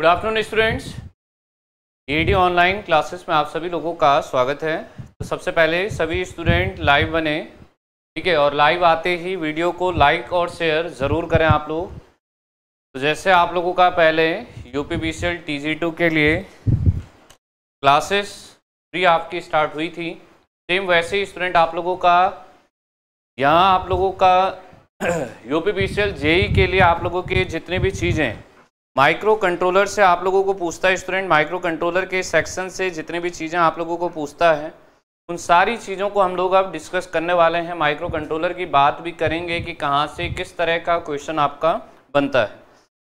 Good afternoon students the online classes में आप सभी लोगों का स्वागत है तो सबसे पहले सभी स्टूडेंट लाइव बने ठीक है और लाइव आते ही वीडियो को लाइक और शेयर ज़रूर करें आप लोग तो जैसे आप लोगों का पहले U P B C L T G two के लिए क्लासेस फ्री आपकी स्टार्ट हुई थी सेम वैसे ही स्टूडेंट आप लोगों का यहाँ आप लोगों का U P B C L के लिए आप लोगों के जितने भी चीज़ें माइक्रो कंट्रोलर से आप लोगों को पूछता है स्टूडेंट माइक्रो कंट्रोलर के सेक्शन से जितने भी चीज़ें आप लोगों को पूछता है उन सारी चीज़ों को हम लोग अब डिस्कस करने वाले हैं माइक्रो कंट्रोलर की बात भी करेंगे कि कहाँ से किस तरह का क्वेश्चन आपका बनता है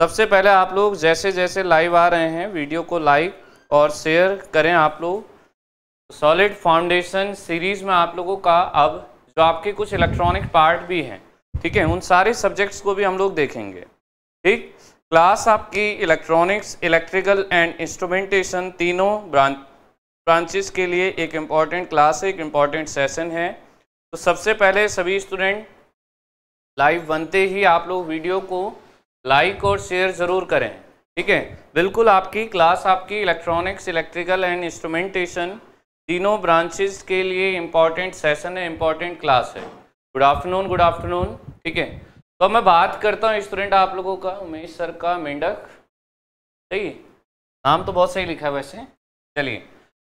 सबसे पहले आप लोग जैसे जैसे लाइव आ रहे हैं वीडियो को लाइक और शेयर करें आप लोग सॉलिड फाउंडेशन सीरीज़ में आप लोगों का अब जो आपके कुछ इलेक्ट्रॉनिक पार्ट भी हैं ठीक है उन सारे सब्जेक्ट्स को भी हम लोग देखेंगे ठीक क्लास आपकी इलेक्ट्रॉनिक्स इलेक्ट्रिकल एंड इंस्ट्रूमेंटेशन तीनों ब्रांच ब्रांचेस के लिए एक इम्पॉर्टेंट क्लास है एक इम्पॉर्टेंट सेशन है तो सबसे पहले सभी स्टूडेंट लाइव बनते ही आप लोग वीडियो को लाइक और शेयर ज़रूर करें ठीक है बिल्कुल आपकी क्लास आपकी इलेक्ट्रॉनिक्स इलेक्ट्रिकल एंड इंस्ट्रूमेंटेशन तीनों ब्रांचेस के लिए इम्पॉर्टेंट सेशन है इम्पॉर्टेंट क्लास है गुड आफ्टरनून गुड आफ्टरनून ठीक है तो मैं बात करता हूँ स्टूडेंट आप लोगों का उमेश सर का मेंढक सही नाम तो बहुत सही लिखा है वैसे चलिए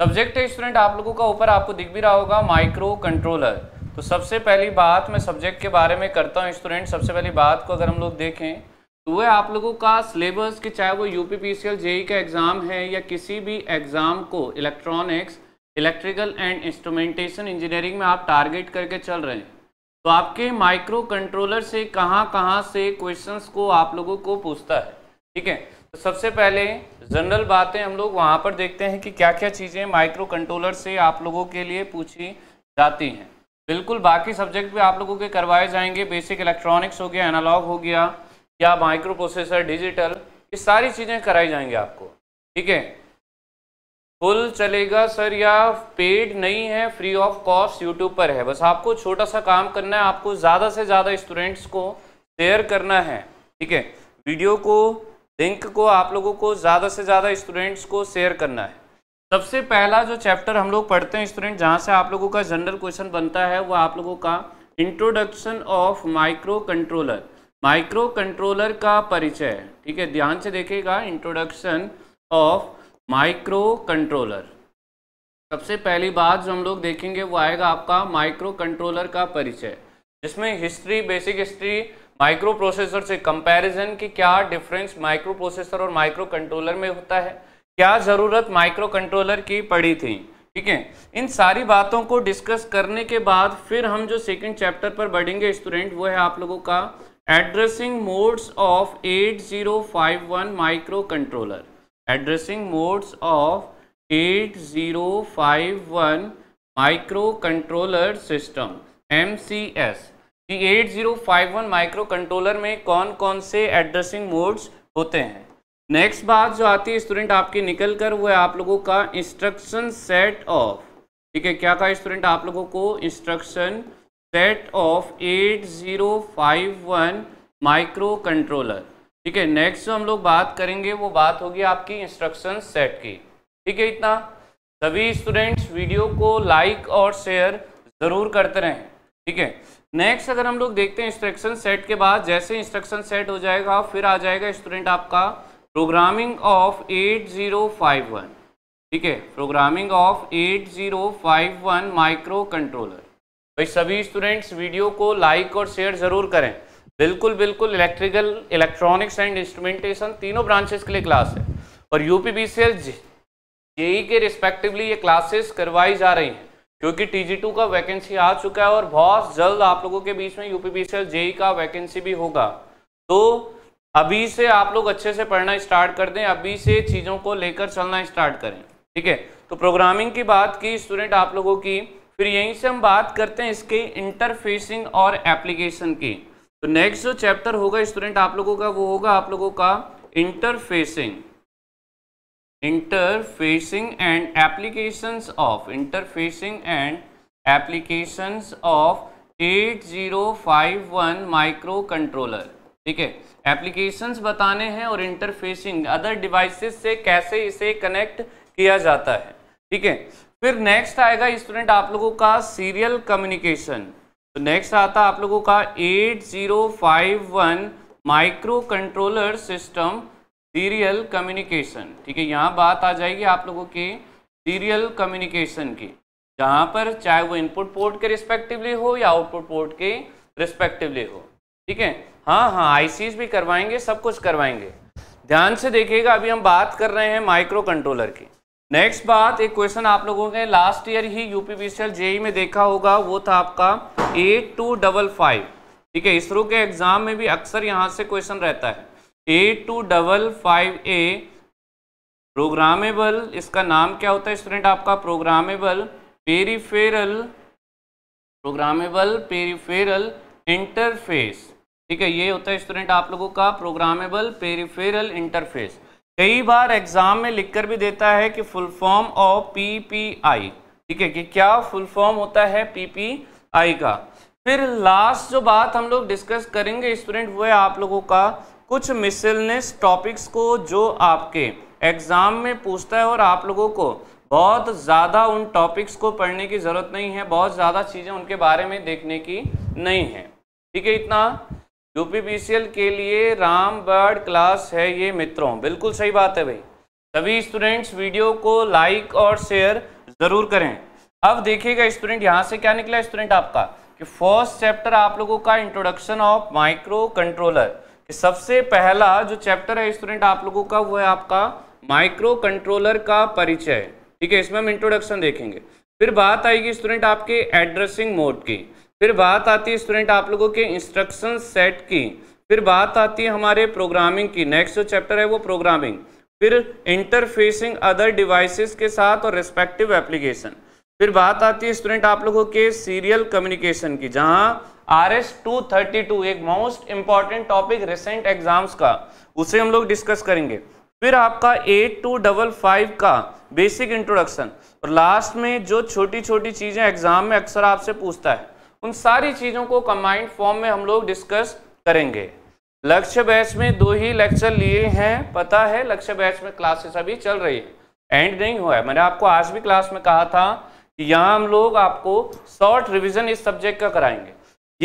सब्जेक्ट है स्टूडेंट आप लोगों का ऊपर आपको दिख भी रहा होगा माइक्रो कंट्रोलर तो सबसे पहली बात मैं सब्जेक्ट के बारे में करता हूँ स्टूडेंट सबसे पहली बात को अगर हम लोग देखें तो वह आप लोगों का सिलेबस कि चाहे वो U P P C L JE का एग्ज़ाम है या किसी भी एग्ज़ाम को electronics electrical and instrumentation engineering में आप टारगेट करके चल रहे हैं तो आपके माइक्रो कंट्रोलर से कहाँ कहाँ से क्वेश्चंस को आप लोगों को पूछता है ठीक है तो सबसे पहले जनरल बातें हम लोग वहाँ पर देखते हैं कि क्या क्या चीज़ें माइक्रो कंट्रोलर से आप लोगों के लिए पूछी जाती हैं बिल्कुल बाकी सब्जेक्ट भी आप लोगों के करवाए जाएंगे बेसिक इलेक्ट्रॉनिक्स हो गया एनालॉग हो गया या माइक्रो प्रोसेसर डिजिटल ये सारी चीज़ें कराई जाएंगे आपको ठीक है फुल चलेगा सर या पेड नहीं है फ्री ऑफ कॉस्ट यूट्यूब पर है बस आपको छोटा सा काम करना है आपको ज़्यादा से ज़्यादा स्टूडेंट्स को शेयर करना है ठीक है वीडियो को लिंक को आप लोगों को ज़्यादा से ज़्यादा स्टूडेंट्स को शेयर करना है सबसे पहला जो चैप्टर हम लोग पढ़ते हैं स्टूडेंट जहाँ से आप लोगों का जनरल क्वेश्चन बनता है वो आप लोगों का introduction of micro controller micro controller का परिचय ठीक है ध्यान से देखेगा इंट्रोडक्शन ऑफ माइक्रो कंट्रोलर सबसे पहली बात जो हम लोग देखेंगे वो आएगा आपका माइक्रो कंट्रोलर का परिचय जिसमें history basic history micro processor से कंपैरिजन की क्या डिफरेंस माइक्रो प्रोसेसर और माइक्रो कंट्रोलर में होता है क्या ज़रूरत माइक्रो कंट्रोलर की पड़ी थी ठीक है इन सारी बातों को डिस्कस करने के बाद फिर हम जो सेकेंड चैप्टर पर बढ़ेंगे स्टूडेंट वो है आप लोगों का addressing modes of 8051 micro controller addressing modes of 8051 controller system M C S eight zero five one micro controller में कौन कौन से एड्रेसिंग मोड्स होते हैं नेक्स्ट बात जो आती है स्टूडेंट आपके निकल कर वो है आप लोगों का इंस्ट्रक्शन सेट ऑफ ठीक है क्या कहा स्टूडेंट आप लोगों को instruction set of eight zero five one micro controller ठीक है नेक्स्ट जो हम लोग बात करेंगे वो बात होगी आपकी इंस्ट्रक्शन सेट की ठीक है इतना सभी स्टूडेंट्स वीडियो को लाइक और शेयर ज़रूर करते रहें ठीक है नेक्स्ट अगर हम लोग देखते हैं इंस्ट्रक्शन सेट के बाद जैसे इंस्ट्रक्शन सेट हो जाएगा फिर आ जाएगा स्टूडेंट आपका प्रोग्रामिंग ऑफ 8051 ठीक है प्रोग्रामिंग ऑफ 8051 माइक्रो कंट्रोलर भाई सभी स्टूडेंट्स वीडियो को लाइक और शेयर ज़रूर करें बिल्कुल बिल्कुल इलेक्ट्रिकल इलेक्ट्रॉनिक्स एंड इंस्ट्रूमेंटेशन तीनों ब्रांचेस के लिए क्लास है और UP B C L JE के रिस्पेक्टिवली ये क्लासेस करवाई जा रही हैं क्योंकि टी जी टू का वैकेंसी आ चुका है और बहुत जल्द आप लोगों के बीच में UP B C L JE का वैकेंसी भी होगा तो अभी से आप लोग अच्छे से पढ़ना स्टार्ट कर दें अभी से चीज़ों को लेकर चलना स्टार्ट करें ठीक है तो प्रोग्रामिंग की बात की स्टूडेंट आप लोगों की फिर यहीं से हम बात करते हैं इसके इंटरफेसिंग और एप्लीकेशन की तो नेक्स्ट जो चैप्टर होगा स्टूडेंट आप लोगों का वो होगा आप लोगों का interfacing interfacing and applications of interfacing and applications of 8051 micro controller ठीक है एप्लीकेशंस बताने हैं और इंटरफेसिंग अदर डिवाइसेस से कैसे इसे कनेक्ट किया जाता है ठीक है फिर नेक्स्ट आएगा स्टूडेंट आप लोगों का सीरियल कम्युनिकेशन तो नेक्स्ट आता आप लोगों का 8051 micro controller system serial communication ठीक है यहाँ बात आ जाएगी आप लोगों के सीरियल कम्युनिकेशन की जहाँ पर चाहे वो इनपुट पोर्ट के रिस्पेक्टिवली हो या आउटपुट पोर्ट के रिस्पेक्टिवली हो ठीक है हाँ हाँ आईसीज भी करवाएंगे सब कुछ करवाएंगे ध्यान से देखिएगा अभी हम बात कर रहे हैं माइक्रो कंट्रोलर की नेक्स्ट बात एक क्वेश्चन आप लोगों ने लास्ट ईयर ही यूपी बी जेई में देखा होगा वो था आपका एट टू डबल फाइव ठीक है इसरो के एग्जाम में भी अक्सर यहाँ से क्वेश्चन रहता है eight two double five A programmable इसका नाम क्या होता है स्टूडेंट आपका programmable peripheral programmable peripheral interface ठीक है ये होता है स्टूडेंट आप लोगों का प्रोग्रामेबल पेरीफेरल इंटरफेस कई बार एग्जाम में लिखकर भी देता है कि फुल फॉर्म ऑफ पीपीआई ठीक है कि क्या फुल फॉर्म होता है पीपीआई का फिर लास्ट जो बात हम लोग डिस्कस करेंगे स्टूडेंट हुए आप लोगों का कुछ मिसलनेस टॉपिक्स को जो आपके एग्जाम में पूछता है और आप लोगों को बहुत ज़्यादा उन टॉपिक्स को पढ़ने की ज़रूरत नहीं है बहुत ज़्यादा चीज़ें उनके बारे में देखने की नहीं है ठीक है इतना यूपीपीसीएल के लिए राम बर्ड क्लास है ये मित्रों बिल्कुल सही बात है भाई सभी स्टूडेंट्स वीडियो को लाइक और शेयर ज़रूर करें अब देखिएगा स्टूडेंट यहाँ से क्या निकला स्टूडेंट आपका कि फर्स्ट चैप्टर आप लोगों का इंट्रोडक्शन ऑफ माइक्रो कंट्रोलर सबसे पहला जो चैप्टर है स्टूडेंट आप लोगों का वो है आपका माइक्रो कंट्रोलर का परिचय ठीक है इसमें हम इंट्रोडक्शन देखेंगे फिर बात आएगी स्टूडेंट आपके एड्रेसिंग मोड की फिर बात आती है स्टूडेंट आप लोगों के इंस्ट्रक्शन सेट की फिर बात आती है हमारे प्रोग्रामिंग की नेक्स्ट जो चैप्टर है वो प्रोग्रामिंग फिर इंटरफेसिंग अदर डिवाइसेस के साथ और रेस्पेक्टिव एप्लीकेशन फिर बात आती है स्टूडेंट आप लोगों के सीरियल कम्युनिकेशन की जहां R S two thirty two एक most important topic recent exams का उसे हम लोग डिस्कस करेंगे फिर आपका एट टू डबल फाइव का बेसिक इंट्रोडक्शन और लास्ट में जो छोटी छोटी चीज़ें एग्जाम में अक्सर आपसे पूछता है उन सारी चीज़ों को कंबाइंड फॉर्म में हम लोग डिस्कस करेंगे लक्ष्य बैच में दो ही लेक्चर लिए हैं पता है लक्ष्य बैच में क्लासेस अभी चल रही है एंड नहीं हुआ है मैंने आपको आज भी क्लास में कहा था कि यहाँ हम लोग आपको शॉर्ट रिविजन इस सब्जेक्ट का कराएंगे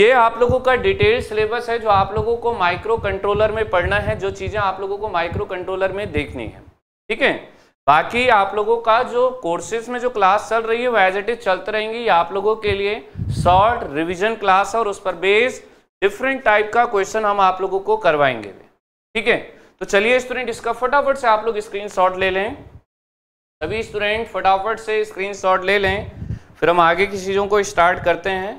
ये आप लोगों का डिटेल सिलेबस है जो आप लोगों को माइक्रो कंट्रोलर में पढ़ना है जो चीज़ें आप लोगों को माइक्रो कंट्रोलर में देखनी है ठीक है बाकी आप लोगों का जो कोर्सेज में जो क्लास चल रही है वो एज इट इज चलते रहेंगे आप लोगों के लिए शॉर्ट रिविजन क्लास है और उस पर बेस्ड डिफरेंट टाइप का क्वेश्चन हम आप लोगों को करवाएंगे ठीक है तो चलिए स्टूडेंट इसका फटाफट से आप लोग स्क्रीन शॉट ले लें सभी स्टूडेंट फटाफट से स्क्रीन शॉट ले लें फिर हम आगे की चीज़ों को स्टार्ट करते हैं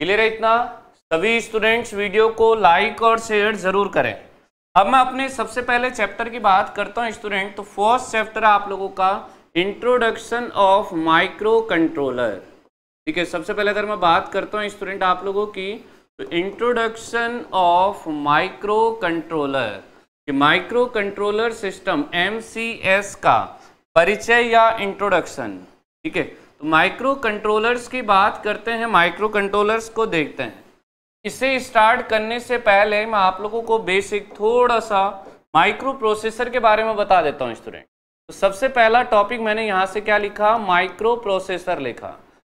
क्लियर है इतना सभी स्टूडेंट्स वीडियो को लाइक और शेयर ज़रूर करें अब मैं अपने सबसे पहले चैप्टर की बात करता हूँ स्टूडेंट तो फर्स्ट चैप्टर आप लोगों का इंट्रोडक्शन ऑफ माइक्रो कंट्रोलर ठीक है सबसे पहले अगर मैं बात करता हूँ स्टूडेंट आप लोगों की तो इंट्रोडक्शन ऑफ माइक्रो कंट्रोलर कि माइक्रो कंट्रोलर सिस्टम एम का परिचय या इंट्रोडक्शन ठीक है तो माइक्रो कंट्रोलर्स की बात करते हैं माइक्रो कंट्रोलर्स को देखते हैं इसे स्टार्ट करने से पहले मैं आप लोगों को बेसिक थोड़ा सा माइक्रो प्रोसेसर के बारे में बता देता हूँ स्टूडेंट तो सबसे पहला टॉपिक मैंने यहाँ से क्या लिखा माइक्रो प्रोसेसर लिखा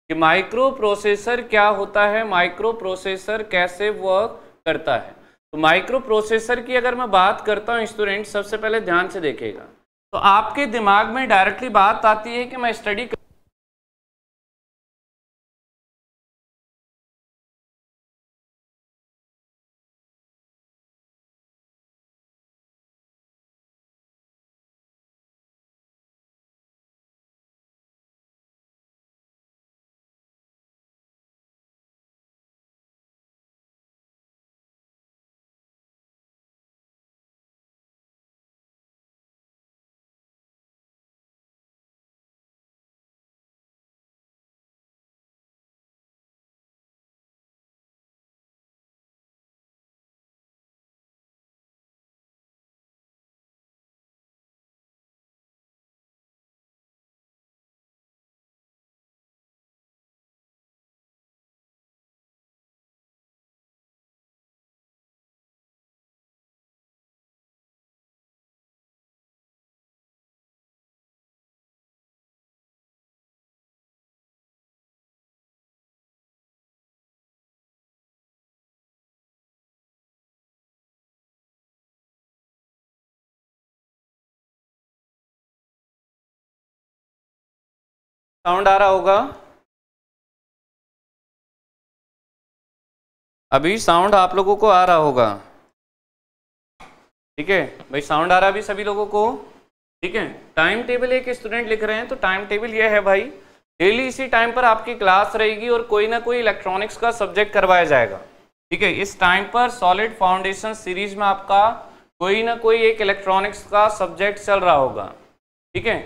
कि माइक्रो प्रोसेसर क्या होता है माइक्रो प्रोसेसर कैसे वर्क करता है तो माइक्रो प्रोसेसर की अगर मैं बात करता हूँ स्टूडेंट सबसे पहले ध्यान से देखेगा तो आपके दिमाग में डायरेक्टली बात आती है कि मैं स्टडी कर साउंड आ रहा होगा अभी साउंड आप लोगों को आ रहा होगा ठीक है भाई साउंड आ रहा अभी सभी लोगों को ठीक है टाइम टेबल एक स्टूडेंट लिख रहे हैं तो टाइम टेबल ये है भाई डेली इसी टाइम पर आपकी क्लास रहेगी और कोई ना कोई इलेक्ट्रॉनिक्स का सब्जेक्ट करवाया जाएगा ठीक है इस टाइम पर सॉलिड फाउंडेशन सीरीज में आपका कोई ना कोई एक इलेक्ट्रॉनिक्स का सब्जेक्ट चल रहा होगा ठीक है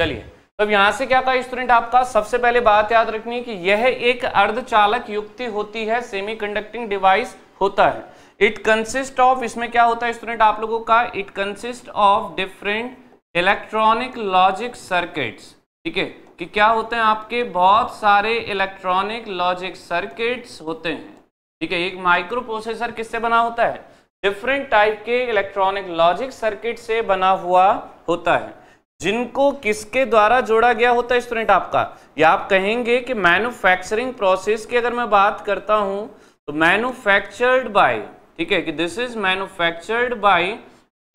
चलिए तो यहां से क्या था स्टूडेंट आपका सबसे पहले बात याद रखनी है कि यह एक अर्धचालक युक्ति होती है सेमीकंडक्टिंग डिवाइस होता है इट कंसिस्ट ऑफ इसमें क्या होता है स्टूडेंट आप लोगों का it consist of different electronic logic circuits ठीक है कि क्या होते हैं आपके बहुत सारे इलेक्ट्रॉनिक लॉजिक सर्किट्स होते हैं ठीक है एक माइक्रो प्रोसेसर किससे बना होता है डिफरेंट टाइप के इलेक्ट्रॉनिक लॉजिक सर्किट से बना हुआ होता है जिनको किसके द्वारा जोड़ा गया होता है स्टूडेंट आपका या आप कहेंगे कि मैन्युफैक्चरिंग प्रोसेस की अगर मैं बात करता हूं तो मैन्युफैक्चर्ड बाय ठीक है कि this is manufactured by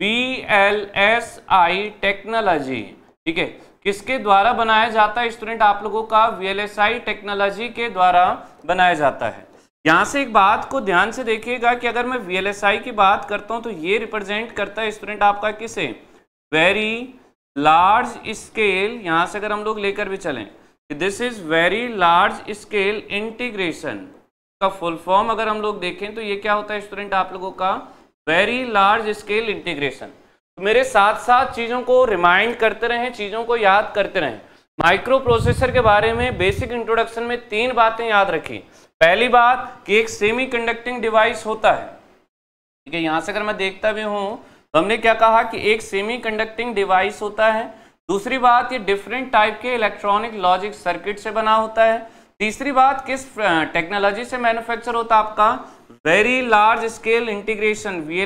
B L S I technology ठीक है किसके द्वारा बनाया जाता है स्टूडेंट आप लोगों का वीएलएसआई टेक्नोलॉजी के द्वारा बनाया जाता है यहां से एक बात को ध्यान से देखिएगा कि अगर मैं वीएलएसआई की बात करता हूं तो ये रिप्रेजेंट करता है स्टूडेंट आपका किसे वेरी लार्ज स्केल यहां से अगर हम लोग लेकर भी चलें this is very large scale integration का फुल फॉर्म अगर हम लोग देखें तो ये क्या होता है स्टूडेंट आप लोगों का वेरी लार्ज स्केल इंटीग्रेशन मेरे साथ साथ चीज़ों को रिमाइंड करते रहें चीज़ों को याद करते रहें माइक्रो प्रोसेसर के बारे में बेसिक इंट्रोडक्शन में तीन बातें याद रखी पहली बात कि एक सेमी कंडक्टिंग डिवाइस होता है ठीक है यहाँ से अगर मैं देखता भी हूं तो हमने क्या कहा कि एक सेमी कंडक्टिंग डिवाइस होता है दूसरी बात ये डिफरेंट टाइप के इलेक्ट्रॉनिक लॉजिक सर्किट से बना होता है तीसरी बात किस टेक्नोलॉजी से मैन्युफैक्चर होता है आपका very large scale integration V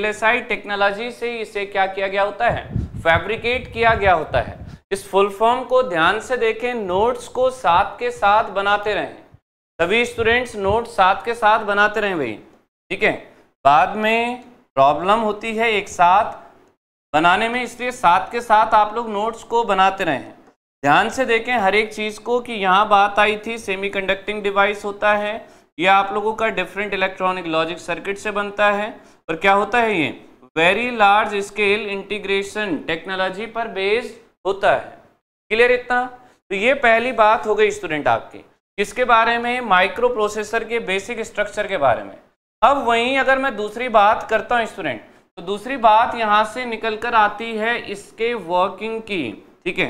technology से इसे क्या किया गया होता है फैब्रिकेट किया गया होता है इस फुल फॉर्म को ध्यान से देखें नोट्स को साथ के साथ बनाते रहें सभी स्टूडेंट्स नोट साथ के साथ बनाते रहें भाई ठीक है बाद में प्रॉब्लम होती है एक साथ बनाने में इसलिए साथ के साथ आप लोग नोट्स को बनाते रहें ध्यान से देखें हर एक चीज़ को कि यहाँ बात आई थी सेमीकंडक्टिंग डिवाइस होता है ये आप लोगों का डिफरेंट इलेक्ट्रॉनिक लॉजिक सर्किट से बनता है और क्या होता है ये very large scale integration technology पर बेस्ड होता है क्लियर इतना तो ये पहली बात हो गई स्टूडेंट आपकी किसके बारे में माइक्रो प्रोसेसर के बेसिक स्ट्रक्चर के बारे में अब वहीं अगर मैं दूसरी बात करता हूँ स्टूडेंट तो दूसरी बात यहाँ से निकल कर आती है इसके वर्किंग की ठीक है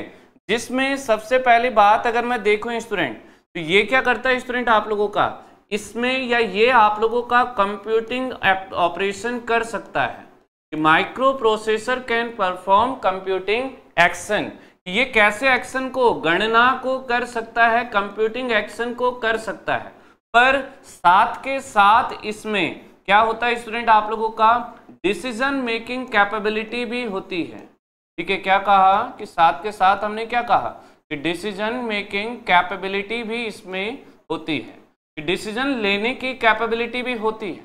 जिसमें सबसे पहली बात अगर मैं देखूँ स्टूडेंट तो ये क्या करता है स्टूडेंट आप लोगों का इसमें या ये आप लोगों का कंप्यूटिंग ऑपरेशन कर सकता है कि micro processor can perform computing action ये कैसे एक्शन को गणना को कर सकता है कंप्यूटिंग एक्शन को कर सकता है पर साथ के साथ इसमें क्या होता है स्टूडेंट आप लोगों का डिसीजन मेकिंग कैपेबिलिटी भी होती है ठीक है क्या कहा कि साथ के साथ हमने क्या कहा कि डिसीजन मेकिंग कैपेबिलिटी भी इसमें होती है डिसीजन लेने की कैपेबिलिटी भी होती है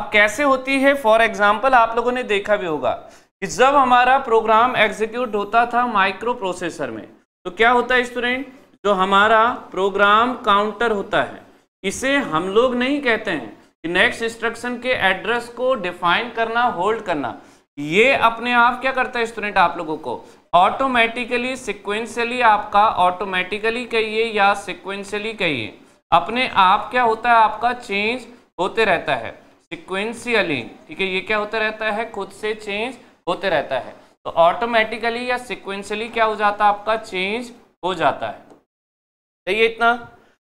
अब कैसे होती है फॉर एग्जाम्पल आप लोगों ने देखा भी होगा कि जब हमारा प्रोग्राम एग्जीक्यूट होता था माइक्रो प्रोसेसर में तो क्या होता है स्टूडेंट जो हमारा प्रोग्राम काउंटर होता है इसे हम लोग नहीं कहते हैं नेक्स्ट इंस्ट्रक्शन के एड्रेस को डिफाइन करना होल्ड करना ये अपने आप क्या करता है स्टूडेंट आप लोगों को ऑटोमेटिकली सिक्वेंशली आपका ऑटोमेटिकली कहिए या सिक्वेंशली कहिए अपने आप क्या होता है आपका चेंज होते रहता है सिक्वेंशियली ठीक है ये क्या होता रहता है खुद से चेंज होते रहता है तो ऑटोमेटिकली या सिक्वेंशली क्या हो जाता है आपका चेंज हो जाता है सही इतना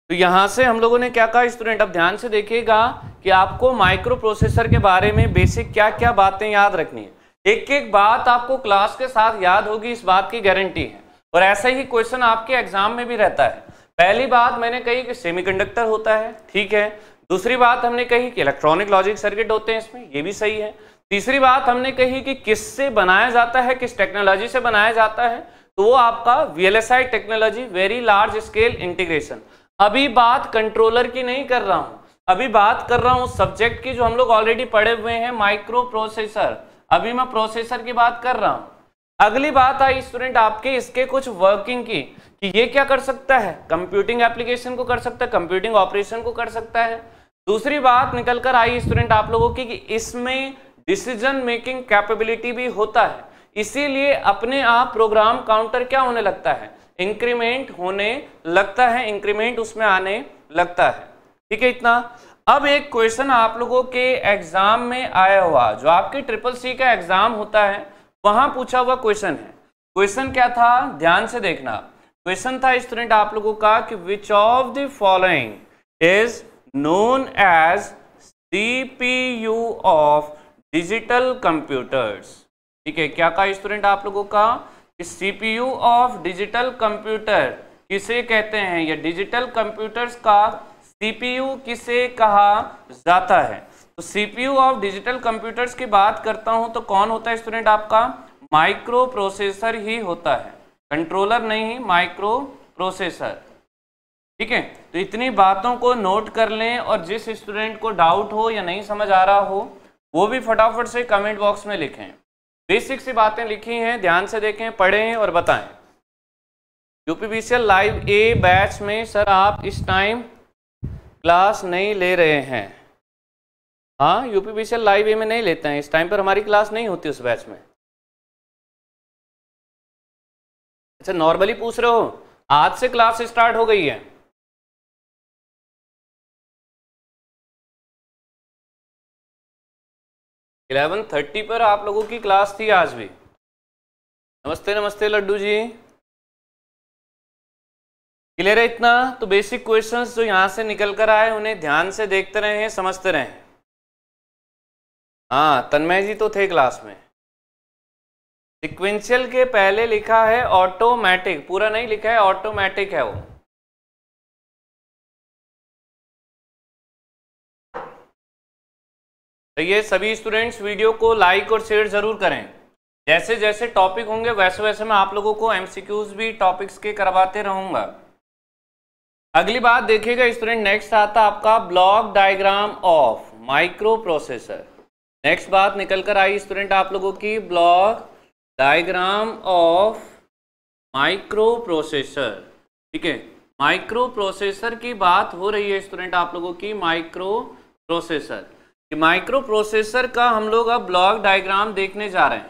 तो यहाँ से हम लोगों ने क्या कहा स्टूडेंट अब ध्यान से देखिएगा कि आपको माइक्रो प्रोसेसर के बारे में बेसिक क्या क्या बातें याद रखनी है एक एक बात आपको क्लास के साथ याद होगी इस बात की गारंटी है और ऐसा ही क्वेश्चन आपके एग्जाम में भी रहता है पहली बात मैंने कही कि सेमीकंडक्टर होता है ठीक है दूसरी बात हमने कही कि इलेक्ट्रॉनिक लॉजिक सर्किट होते हैं इसमें ये भी सही है तीसरी बात हमने कही कि किससे बनाया जाता है किस टेक्नोलॉजी से बनाया जाता है तो वो आपका V technology very large scale integration अभी बात कंट्रोलर की नहीं कर रहा हूं अभी बात कर रहा हूँ सब्जेक्ट की जो हम लोग ऑलरेडी पढ़े हुए हैं माइक्रो प्रोसेसर अभी मैं प्रोसेसर की बात कर रहा हूँ अगली बात आई स्टूडेंट आपके इसके कुछ वर्किंग की कि ये क्या कर सकता है कंप्यूटिंग एप्लीकेशन को कर सकता है कंप्यूटिंग ऑपरेशन को कर सकता है दूसरी बात निकल कर आई स्टूडेंट आप लोगों की कि इसमें डिसीजन मेकिंग कैपेबिलिटी भी होता है इसीलिए अपने आप प्रोग्राम काउंटर क्या होने लगता है इंक्रीमेंट होने लगता है इंक्रीमेंट उसमें आने लगता है ठीक है इतना अब एक क्वेश्चन आप लोगों के एग्जाम में आया हुआ जो आपके ट्रिपल सी का एग्जाम होता है वहां पूछा हुआ क्वेश्चन है क्वेश्चन क्या था ध्यान से देखना क्वेश्चन था स्टूडेंट आप लोगों का कि which of the following is known as CPU of digital computers ठीक है क्या कहा स्टूडेंट आप लोगों का सीपीयू ऑफ डिजिटल कंप्यूटर किसे कहते हैं या डिजिटल कंप्यूटर्स का सीपीयू किसे कहा जाता है तो सीपीयू ऑफ डिजिटल कंप्यूटर्स की बात करता हूं तो कौन होता है स्टूडेंट आपका माइक्रो प्रोसेसर ही होता है कंट्रोलर नहीं माइक्रो प्रोसेसर ठीक है तो इतनी बातों को नोट कर लें और जिस स्टूडेंट को डाउट हो या नहीं समझ आ रहा हो वो भी फटाफट से कमेंट बॉक्स में लिखें बेसिक सी बातें लिखी हैं ध्यान से देखें पढ़ें और बताएं यूपीबीसीएल लाइव ए बैच में सर आप इस टाइम क्लास नहीं ले रहे हैं हाँ यूपीबीसीएल लाइव ए में नहीं लेते हैं इस टाइम पर हमारी क्लास नहीं होती उस बैच में अच्छा नॉर्मली पूछ रहे हो आज से क्लास स्टार्ट हो गई है इलेवन थर्टी पर आप लोगों की क्लास थी आज भी नमस्ते नमस्ते लड्डू जी क्लियर है इतना तो बेसिक क्वेश्चंस जो यहाँ से निकल कर आए उन्हें ध्यान से देखते रहे समझते रहे हाँ तन्मय जी तो थे क्लास में सिक्वेंशियल के पहले लिखा है ऑटोमेटिक पूरा नहीं लिखा है ऑटोमेटिक है वो तो ये सभी स्टूडेंट्स वीडियो को लाइक और शेयर ज़रूर करें जैसे जैसे टॉपिक होंगे वैसे वैसे मैं आप लोगों को एमसीक्यूज भी टॉपिक्स के करवाते रहूँगा अगली बात देखिएगा स्टूडेंट नेक्स्ट आता आपका block diagram of micro processor next बात निकल कर आई स्टूडेंट आप लोगों की block diagram of micro processor ठीक है माइक्रो प्रोसेसर की बात हो रही है स्टूडेंट आप लोगों की माइक्रो प्रोसेसर कि माइक्रो प्रोसेसर का हम लोग अब ब्लॉक डायग्राम देखने जा रहे हैं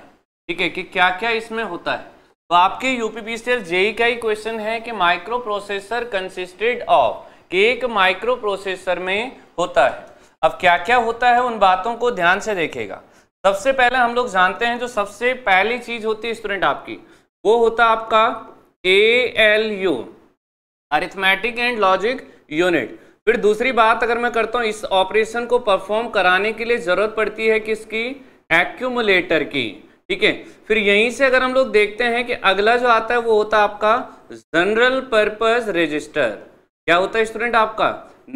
ठीक है कि क्या क्या इसमें होता है तो आपके यूपी पी जेई का ही क्वेश्चन है कि माइक्रो प्रोसेसर कंसिस्टेड ऑफ कि एक माइक्रो प्रोसेसर में होता है अब क्या क्या होता है उन बातों को ध्यान से देखेगा सबसे पहले हम लोग जानते हैं जो सबसे पहली चीज होती है स्टूडेंट आपकी वो होता आपका A L U arithmetic and logic unit फिर दूसरी बात अगर मैं करता हूँ इस ऑपरेशन को परफॉर्म कराने के लिए ज़रूरत पड़ती है किसकी एक्यूमुलेटर की ठीक है फिर यहीं से अगर हम लोग देखते हैं कि अगला जो आता है वो होता है आपका जनरल पर्पज रजिस्टर क्या होता है स्टूडेंट आपका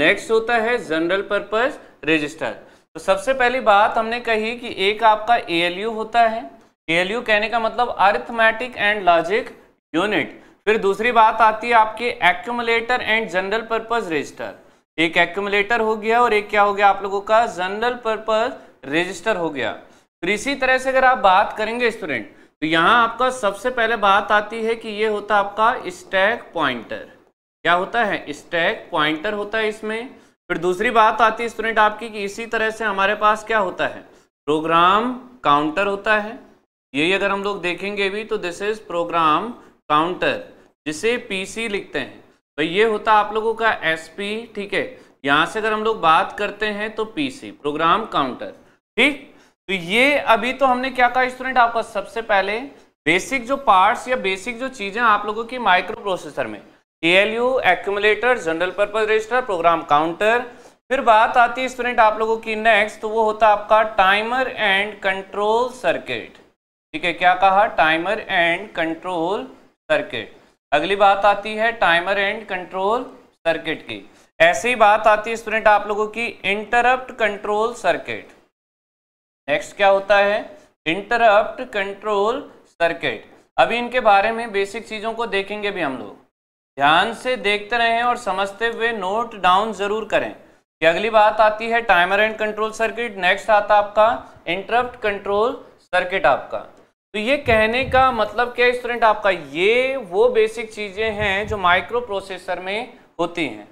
नेक्स्ट होता है जनरल पर्पज रजिस्टर तो सबसे पहली बात हमने कही कि एक आपका ए होता है ए कहने का मतलब अर्थमेटिक एंड लॉजिक यूनिट फिर दूसरी बात आती है आपके accumulator and general purpose register एक एक्मुलेटर हो गया और एक क्या हो गया आप लोगों का जनरल पर्पज रजिस्टर हो गया फिर इसी तरह से अगर आप बात करेंगे स्टूडेंट तो यहाँ आपका सबसे पहले बात आती है कि ये होता है आपका स्टैक पॉइंटर क्या होता है स्टैक पॉइंटर होता है इसमें फिर दूसरी बात आती है स्टूडेंट आपकी कि इसी तरह से हमारे पास क्या होता है प्रोग्राम काउंटर होता है यही अगर हम लोग देखेंगे भी तो दिस इज प्रोग्राम काउंटर जिसे पीसी लिखते हैं तो ये होता आप लोगों का एस पी ठीक है यहाँ से अगर हम लोग बात करते हैं तो पीसी प्रोग्राम काउंटर ठीक तो ये अभी तो हमने क्या कहा स्टूडेंट आपका सबसे पहले बेसिक जो पार्ट्स या बेसिक जो चीज़ें आप लोगों की माइक्रो प्रोसेसर में LU accumulator general purpose register program counter फिर बात आती है स्टूडेंट आप लोगों की नेक्स्ट तो वो होता आपका टाइमर एंड कंट्रोल सर्किट ठीक है क्या कहा टाइमर एंड कंट्रोल सर्किट अगली बात आती है टाइमर एंड कंट्रोल सर्किट की ऐसी बात आती है स्टूडेंट आप लोगों की इंटरप्ट कंट्रोल सर्किट नेक्स्ट क्या होता है इंटरप्ट कंट्रोल सर्किट अभी इनके बारे में बेसिक चीज़ों को देखेंगे भी हम लोग ध्यान से देखते रहें और समझते हुए नोट डाउन जरूर करें कि अगली बात आती है timer and control circuit next आता आपका इंटरप्ट कंट्रोल सर्किट आपका तो ये कहने का मतलब क्या स्टूडेंट आपका ये वो बेसिक चीज़ें हैं जो माइक्रो प्रोसेसर में होती हैं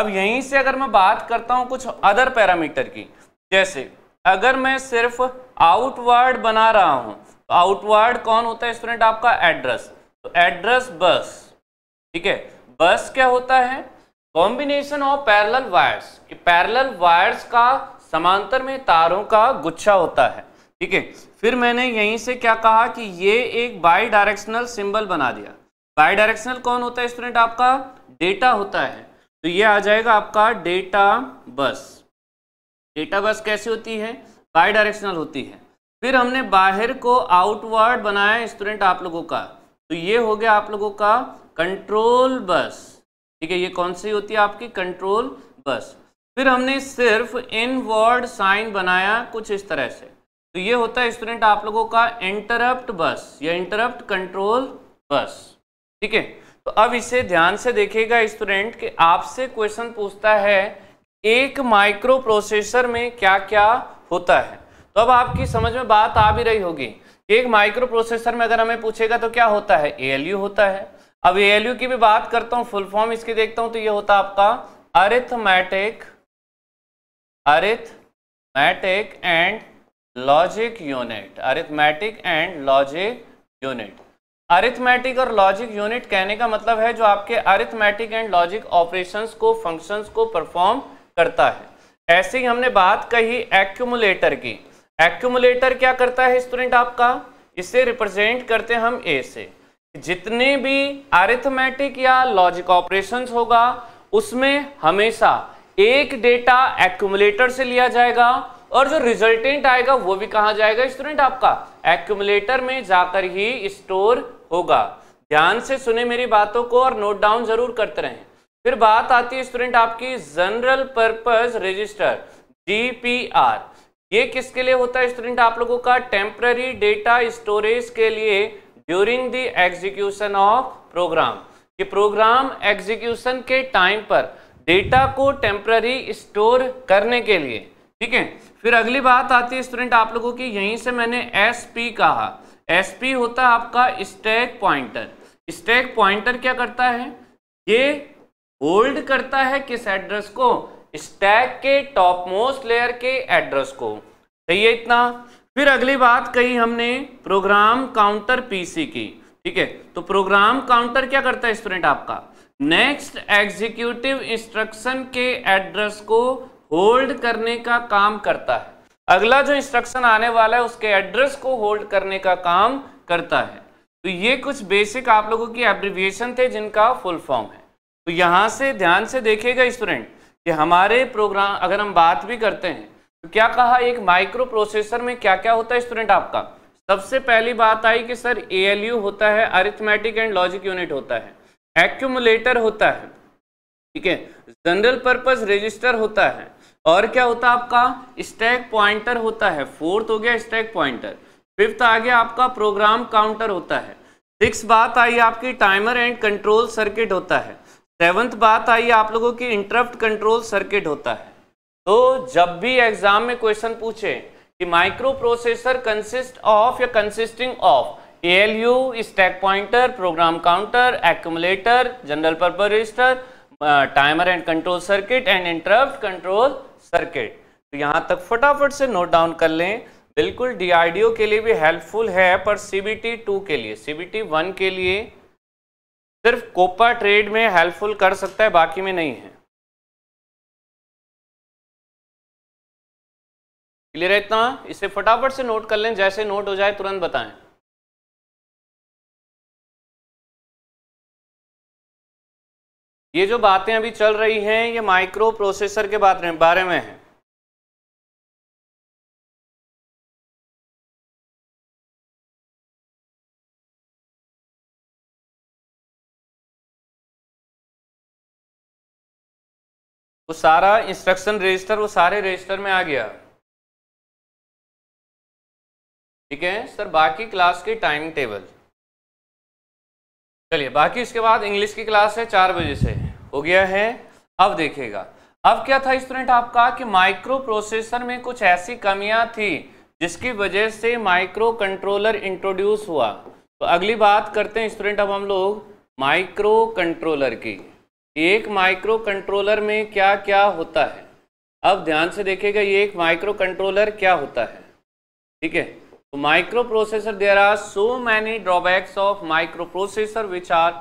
अब यहीं से अगर मैं बात करता हूँ कुछ अदर पैरामीटर की जैसे अगर मैं सिर्फ आउटवर्ड बना रहा हूँ तो आउटवर्ड कौन होता है स्टूडेंट आपका एड्रेस तो एड्रेस बस ठीक है बस क्या होता है कॉम्बिनेशन ऑफ पैरल वायर्स कि वायर्स का समांतर में तारों का गुच्छा होता है ठीक है फिर मैंने यहीं से क्या कहा कि ये एक बाई डायरेक्शनल सिंबल बना दिया बाई डायरेक्शनल कौन होता है स्टूडेंट आपका डेटा होता है तो ये आ जाएगा आपका डेटा बस डेटा बस कैसी होती है बाई डायरेक्शनल होती है फिर हमने बाहर को आउटवर्ड बनाया स्टूडेंट आप लोगों का तो ये हो गया आप लोगों का कंट्रोल बस ठीक है ये कौन सी होती है आपकी कंट्रोल बस फिर हमने सिर्फ इनवर्ड साइन बनाया कुछ इस तरह से तो ये होता है स्टूडेंट आप लोगों का इंटरप्ट बस या इंटरप्ट कंट्रोल बस ठीक है तो अब इसे ध्यान से देखेगा स्टूडेंट कि आपसे क्वेश्चन पूछता है एक माइक्रो प्रोसेसर में क्या क्या होता है तो अब आपकी समझ में बात आ भी रही होगी एक माइक्रो प्रोसेसर में अगर हमें पूछेगा तो क्या होता है ए होता है अब ए की भी बात करता हूं फुल फॉर्म इसकी देखता हूं तो ये होता है आपका arithmetic arithmetic and logic unit arithmetic and logic unit arithmetic और लॉजिक यूनिट कहने का मतलब है जो आपके अरिथमेटिक एंड लॉजिक ऑपरेशंस को फंक्शंस को परफॉर्म करता है ऐसे ही हमने बात कही एक्यूमुलेटर की एक्यूमुलेटर क्या करता है स्टूडेंट आपका इसे रिप्रेजेंट करते हम ए से जितने भी अरिथमेटिक या लॉजिक ऑपरेशन होगा उसमें हमेशा एक डेटा एक्यूमुलेटर से लिया जाएगा और जो रिजल्टेंट आएगा वो भी कहा जाएगा स्टूडेंट आपका एक्यूमुलेटर में जाकर ही स्टोर होगा ध्यान से सुने मेरी बातों को और नोट डाउन जरूर करते रहें फिर बात आती है स्टूडेंट आपकी जनरल पर्पज रजिस्टर जीपीआर ये किसके लिए होता है स्टूडेंट आप लोगों का टेम्पररी डेटा स्टोरेज के लिए during the execution of program कि प्रोग्राम एग्जीक्यूशन के टाइम पर डेटा को टेम्पररी स्टोर करने के लिए ठीक है फिर अगली बात आती है स्टूडेंट आप लोगों की यहीं से मैंने एस पी कहा एस पी होता है आपका स्टैक पॉइंटर स्टैक पॉइंटर क्या करता है ये होल्ड करता है किस एड्रेस को स्टैक के टॉप मोस्ट लेयर के एड्रेस को सही है इतना फिर अगली बात कही हमने प्रोग्राम काउंटर पीसी की ठीक है तो प्रोग्राम काउंटर क्या करता है स्टूडेंट आपका नेक्स्ट एग्जीक्यूटिव इंस्ट्रक्शन के एड्रेस को होल्ड करने का काम करता है अगला जो इंस्ट्रक्शन आने वाला है उसके एड्रेस को होल्ड करने का काम करता है तो ये कुछ बेसिक आप लोगों की एब्रिविएशन थे जिनका फुल फॉर्म है तो यहाँ से ध्यान से देखेगा स्टूडेंट कि हमारे प्रोग्राम अगर हम बात भी करते हैं तो क्या कहा एक माइक्रो प्रोसेसर में क्या क्या होता है स्टूडेंट आपका सबसे पहली बात आई कि सर ए होता है अरिथमेटिक एंड लॉजिक यूनिट होता है एक्यूमुलेटर होता है ठीक है जनरल पर्पज रजिस्टर होता है और क्या होता है आपका स्टैक पॉइंटर होता है फोर्थ हो गया स्टैक पॉइंटर फिफ्थ आ गया आपका प्रोग्राम काउंटर होता है सिक्स बात आई आपकी टाइमर एंड कंट्रोल सर्किट होता है सेवन्थ बात आई आप लोगों की इंटरप्ट कंट्रोल सर्किट होता है तो जब भी एग्जाम में क्वेश्चन पूछे कि माइक्रो प्रोसेसर कंसिस्ट ऑफ या consisting of L U stack pointer program counter accumulator general purpose register timer and control circuit and interrupt control circuit तो यहाँ तक फटाफट से नोट डाउन कर लें बिल्कुल डीआरडीओ के लिए भी हेल्पफुल है पर सीबीटी टू के लिए सीबीटी वन के लिए सिर्फ कोपा ट्रेड में हेल्पफुल कर सकता है बाकी में नहीं है क्लियर है इतना इसे फटाफट से नोट कर लें जैसे नोट हो जाए तुरंत बताएं ये जो बातें अभी चल रही हैं ये माइक्रो प्रोसेसर के बारे में है वो सारा इंस्ट्रक्शन रजिस्टर वो सारे रजिस्टर में आ गया ठीक है सर बाकी क्लास की टाइम टेबल चलिए बाकी इसके बाद इंग्लिश की क्लास है चार बजे से हो गया है अब देखेगा अब क्या था स्टूडेंट आपका कि माइक्रो प्रोसेसर में कुछ ऐसी कमियां थी जिसकी वजह से माइक्रो कंट्रोलर इंट्रोड्यूस हुआ तो अगली बात करते हैं स्टूडेंट अब हम लोग माइक्रो कंट्रोलर की एक माइक्रो कंट्रोलर में क्या क्या होता है अब ध्यान से देखेगा ये एक माइक्रो कंट्रोलर क्या होता है ठीक है तो microprocessor there are so many drawbacks of micro microprocessor which are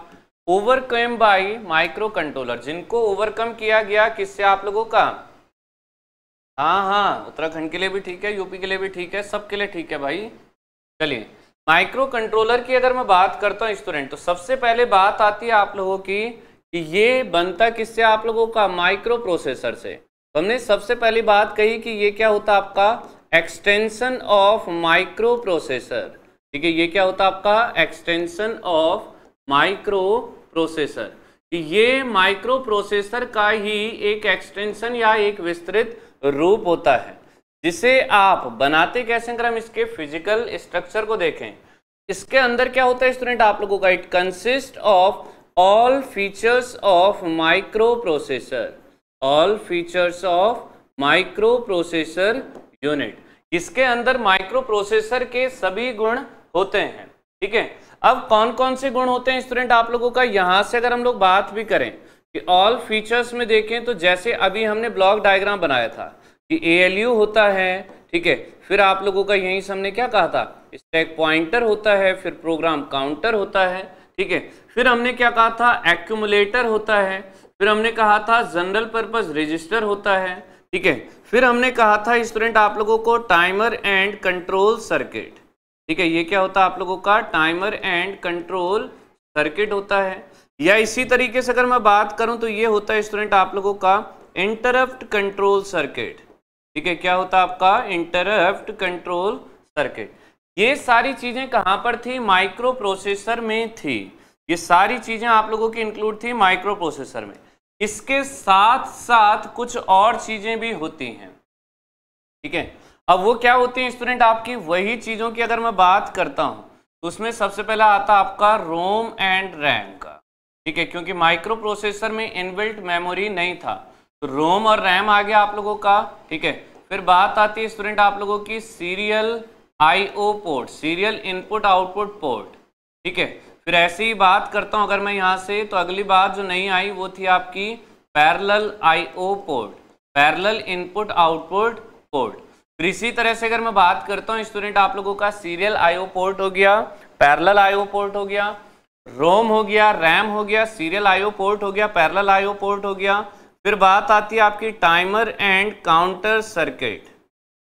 overcome by microcontroller जिनको ओवरकम किया गया किससे आप लोगों का हाँ हाँ उत्तराखंड के लिए भी ठीक है यूपी के लिए भी ठीक है सबके लिए ठीक है भाई चलिए माइक्रो कंट्रोलर की अगर मैं बात करता हूँ स्टूडेंट तो सबसे पहले बात आती है आप लोगों की कि ये बनता किससे आप लोगों का माइक्रो प्रोसेसर से तो हमने सबसे पहली बात कही कि ये क्या होता आपका एक्सटेंशन ऑफ माइक्रो प्रोसेसर ठीक है ये क्या होता आपका एक्सटेंशन ऑफ माइक्रो प्रोसेसर ये माइक्रो प्रोसेसर का ही एक एक्सटेंशन या एक विस्तृत रूप होता है जिसे आप बनाते कैसे अगर हम इसके फिजिकल स्ट्रक्चर को देखें इसके अंदर क्या होता है स्टूडेंट आप लोगों का it consist of all features of micro microprocessor all features of micro microprocessor unit इसके अंदर माइक्रो प्रोसेसर के सभी गुण होते हैं ठीक है अब कौन कौन से गुण होते हैं स्टूडेंट आप लोगों का यहाँ से अगर हम लोग बात भी करें कि ऑल फीचर्स में देखें तो जैसे अभी हमने ब्लॉक डायग्राम बनाया था कि ए होता है ठीक है फिर आप लोगों का यहीं से हमने क्या कहा था स्टैक पॉइंटर होता है फिर प्रोग्राम काउंटर होता है ठीक है फिर हमने क्या कहा था एक्यूमुलेटर होता है फिर हमने कहा था जनरल पर्पज रजिस्टर होता है ठीक है फिर हमने कहा था स्टूडेंट आप लोगों को टाइमर एंड कंट्रोल सर्किट ठीक है ये क्या होता है आप लोगों का टाइमर एंड कंट्रोल सर्किट होता है या इसी तरीके से अगर मैं बात करूं तो ये होता है स्टूडेंट आप लोगों का इंटरप्ट कंट्रोल सर्किट ठीक है क्या होता है आपका इंटरप्ट कंट्रोल सर्किट ये सारी चीज़ें कहां पर थी माइक्रो प्रोसेसर में थी ये सारी चीज़ें आप लोगों की इंक्लूड थी माइक्रो प्रोसेसर में इसके साथ साथ कुछ और चीज़ें भी होती हैं ठीक है अब वो क्या होते हैं स्टूडेंट आपकी वही चीज़ों की अगर मैं बात करता हूँ तो उसमें सबसे पहला आता आपका रोम एंड रैम का ठीक है क्योंकि माइक्रो प्रोसेसर में इनबिल्ट मेमोरी नहीं था तो रोम और रैम आ गया आप लोगों का ठीक है फिर बात आती है स्टूडेंट आप लोगों की serial IO port serial input output port ठीक है फिर ऐसे ही बात करता हूँ अगर मैं यहाँ से तो अगली बात जो नहीं आई वो थी आपकी I IO port parallel input output port तो इसी तरह से अगर मैं बात करता हूँ स्टूडेंट आप लोगों का सीरियल आईओ पोर्ट हो गया पैरल आईओ पोर्ट हो गया रोम हो गया रैम हो गया सीरियल आईओ पोर्ट हो गया पैरल आईओ पोर्ट हो गया फिर बात आती है आपकी timer and counter circuit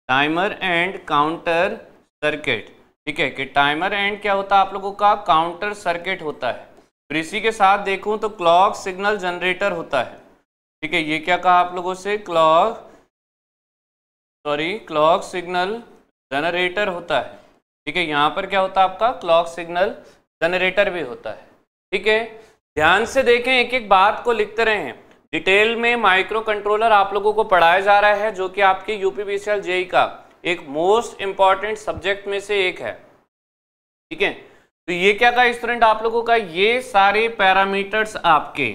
timer and counter circuit ठीक है कि टाइमर एंड क्या होता है आप लोगों का काउंटर सर्किट होता है फिर इसी के साथ देखूं तो क्लॉक सिग्नल जनरेटर होता है ठीक है ये क्या कहा आप लोगों से clock sorry clock signal generator होता है ठीक है यहाँ पर क्या होता है आपका क्लॉक सिग्नल जनरेटर भी होता है ठीक है ध्यान से देखें एक एक बात को लिखते रहे हैं डिटेल में माइक्रो कंट्रोलर आप लोगों को पढ़ाया जा रहा है जो कि आपके यूपीबीसीएल जेई का एक मोस्ट इंपॉर्टेंट सब्जेक्ट में से एक है ठीक है तो ये क्या था स्टूडेंट आप लोगों का ये सारे पैरामीटर्स आपके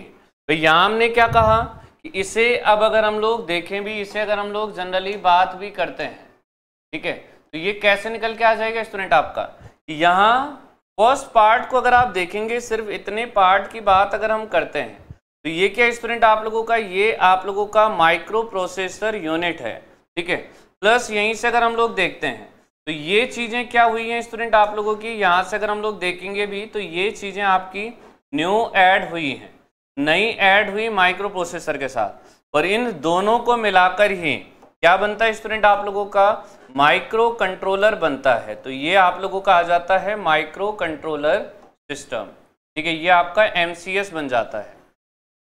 तो यहां हमने क्या कहा इसे अब अगर हम लोग देखें भी इसे अगर हम लोग जनरली बात भी करते हैं ठीक है तो ये कैसे निकल के आ जाएगा स्टूडेंट आपका यहाँ फर्स्ट पार्ट को अगर आप देखेंगे सिर्फ इतने पार्ट की बात अगर हम करते हैं तो ये क्या स्टूडेंट आप लोगों का ये आप लोगों का माइक्रो प्रोसेसर यूनिट है ठीक है प्लस यहीं से अगर हम लोग देखते हैं तो ये चीज़ें क्या हुई हैं स्टूडेंट आप लोगों की यहाँ से अगर हम लोग देखेंगे भी तो ये चीज़ें आपकी न्यू ऐड हुई हैं नई ऐड हुई माइक्रो प्रोसेसर के साथ और इन दोनों को मिलाकर ही क्या बनता है स्टूडेंट आप लोगों का माइक्रो कंट्रोलर बनता है तो ये आप लोगों का आ जाता है माइक्रो कंट्रोलर सिस्टम ठीक है ये आपका एम बन जाता है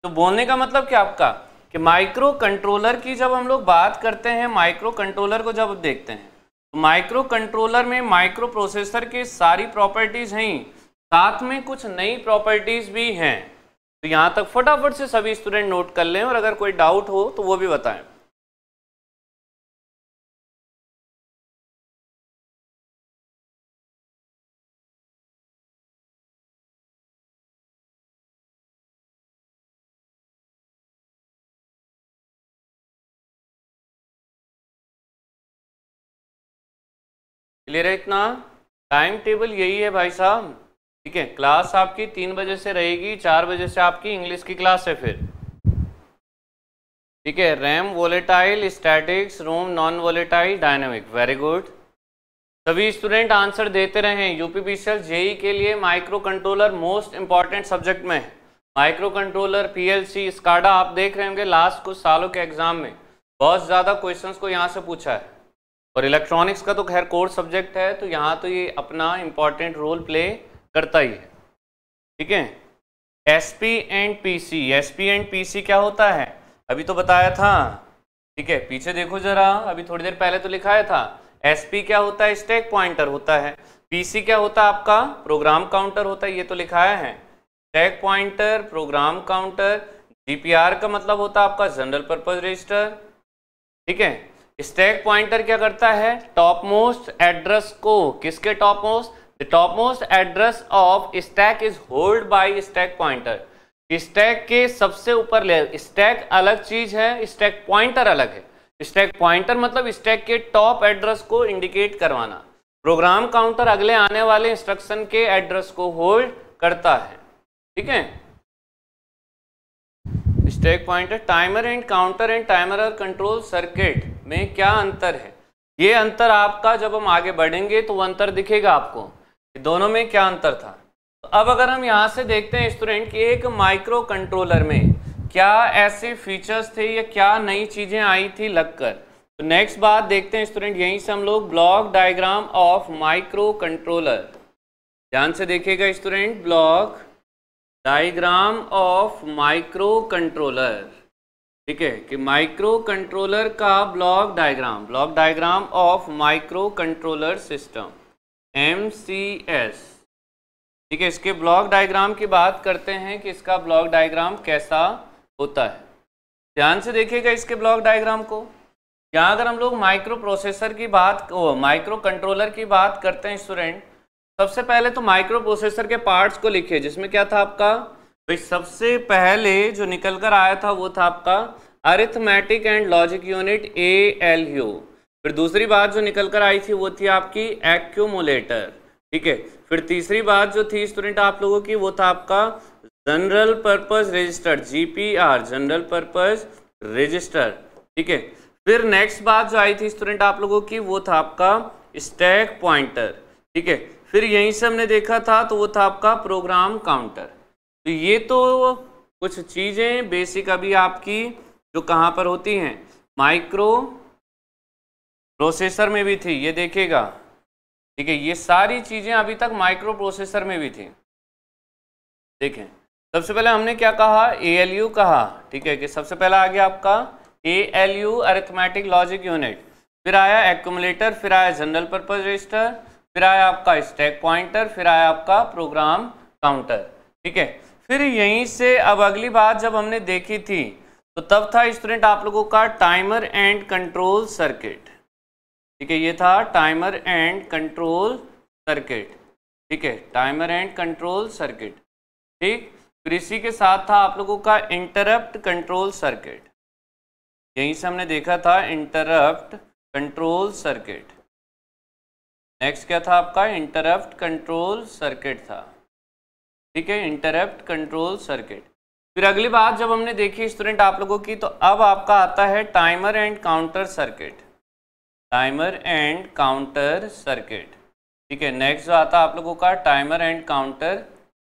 तो बोलने का मतलब क्या आपका कि माइक्रो कंट्रोलर की जब हम लोग बात करते हैं माइक्रो कंट्रोलर को जब देखते हैं तो माइक्रो कंट्रोलर में माइक्रो प्रोसेसर की सारी प्रॉपर्टीज़ हैं साथ में कुछ नई प्रॉपर्टीज़ भी हैं तो यहां तक फटाफट से सभी स्टूडेंट नोट कर लें और अगर कोई डाउट हो तो वो भी बताएं क्लियर है इतना टाइम टेबल यही है भाई साहब ठीक है क्लास आपकी तीन बजे से रहेगी चार बजे से आपकी इंग्लिश की क्लास है फिर ठीक है RAM volatile statics ROM non volatile dynamic very good सभी स्टूडेंट आंसर देते रहे यूपी जेई के लिए microcontroller most important subject में माइक्रो कंट्रोलर पीएलसी स्काडा आप देख रहे होंगे लास्ट कुछ सालों के एग्जाम में बहुत ज़्यादा क्वेश्चंस को यहाँ से पूछा है और इलेक्ट्रॉनिक्स का तो खैर कोर सब्जेक्ट है तो यहाँ तो ये अपना इम्पॉर्टेंट रोल प्ले करता ही है ठीक है S P and P C S P and P C क्या होता है अभी तो बताया था ठीक है पीछे देखो जरा अभी थोड़ी देर पहले तो लिखाया था एस पी क्या होता है स्टैक पॉइंटर होता है पी सी क्या होता है आपका प्रोग्राम काउंटर होता है ये तो लिखाया है stack pointer program counter GPR का मतलब होता है आपका जनरल पर्पज रजिस्टर ठीक है स्टैक पॉइंटर क्या करता है टॉप मोस्ट एड्रेस को किसके topmost The topmost address of stack is hold by stack pointer. Stack के सबसे ऊपर लेयर स्टैक अलग चीज है स्टैक पॉइंटर अलग है स्टैक पॉइंटर मतलब स्टैक के टॉप एड्रेस को इंडिकेट करवाना प्रोग्राम काउंटर अगले आने वाले इंस्ट्रक्शन के एड्रेस को होल्ड करता है ठीक है stack pointer timer and counter and timer और कंट्रोल सर्किट में क्या अंतर है ये अंतर आपका जब हम आगे बढ़ेंगे तो वो अंतर दिखेगा आपको दोनों में क्या अंतर था तो अब अगर हम यहाँ से देखते हैं स्टूडेंट कि एक माइक्रो कंट्रोलर में क्या ऐसे फीचर्स थे या क्या नई चीज़ें आई थी लगकर तो नेक्स्ट बात देखते हैं स्टूडेंट यहीं से हम लोग block diagram of micro microcontroller ध्यान से देखिएगा student block diagram of micro controller ठीक है कि माइक्रो कंट्रोलर का block diagram block diagram of micro controller system M C S ठीक है इसके ब्लॉक डायग्राम की बात करते हैं कि इसका ब्लॉक डायग्राम कैसा होता है ध्यान से देखिएगा इसके ब्लॉक डायग्राम को यहाँ अगर हम लोग माइक्रो प्रोसेसर की बात माइक्रो कंट्रोलर की बात करते हैं स्टूडेंट सबसे पहले तो माइक्रो प्रोसेसर के पार्ट्स को लिखिए जिसमें क्या था आपका भाई सबसे पहले जो निकल कर आया था वो था आपका arithmetic and logic unit A L U फिर दूसरी बात जो निकल कर आई थी वो थी आपकी एक्यूमुलेटर ठीक है फिर तीसरी बात जो थी स्टूडेंट आप लोगों की वो था आपका general purpose register GPR general purpose register ठीक है फिर नेक्स्ट बात जो आई थी स्टूडेंट आप लोगों की वो था आपका स्टैक पॉइंटर ठीक है फिर यहीं से हमने देखा था तो वो था आपका प्रोग्राम काउंटर तो ये तो कुछ चीज़ें बेसिक अभी आपकी जो कहाँ पर होती हैं माइक्रो प्रोसेसर में भी थी ये देखिएगा ठीक है ये सारी चीज़ें अभी तक माइक्रो प्रोसेसर में भी थी देखें सबसे पहले हमने क्या कहा ए कहा ठीक है कि सबसे पहला आ गया आपका A L U arithmetic logic unit फिर आया एक्यूमुलेटर फिर आया जनरल पर्पज रजिस्टर फिर आया आपका स्टैक पॉइंटर फिर आया आपका प्रोग्राम काउंटर ठीक है फिर यहीं से अब अगली बात जब हमने देखी थी तो तब था स्टूडेंट आप लोगों का टाइमर एंड कंट्रोल सर्किट ठीक है ये था टाइमर एंड कंट्रोल सर्किट ठीक है टाइमर एंड कंट्रोल सर्किट ठीक फिर इसी के साथ था आप लोगों का इंटरप्ट कंट्रोल सर्किट यहीं से हमने देखा था इंटरप्ट कंट्रोल सर्किट नेक्स्ट क्या था आपका इंटरप्ट कंट्रोल सर्किट था ठीक है इंटरप्ट कंट्रोल सर्किट फिर अगली बात जब हमने देखी स्टूडेंट आप लोगों की तो अब आपका आता है timer and counter circuit timer and counter circuit ठीक है नेक्स्ट जो आता आप लोगों का टाइमर एंड काउंटर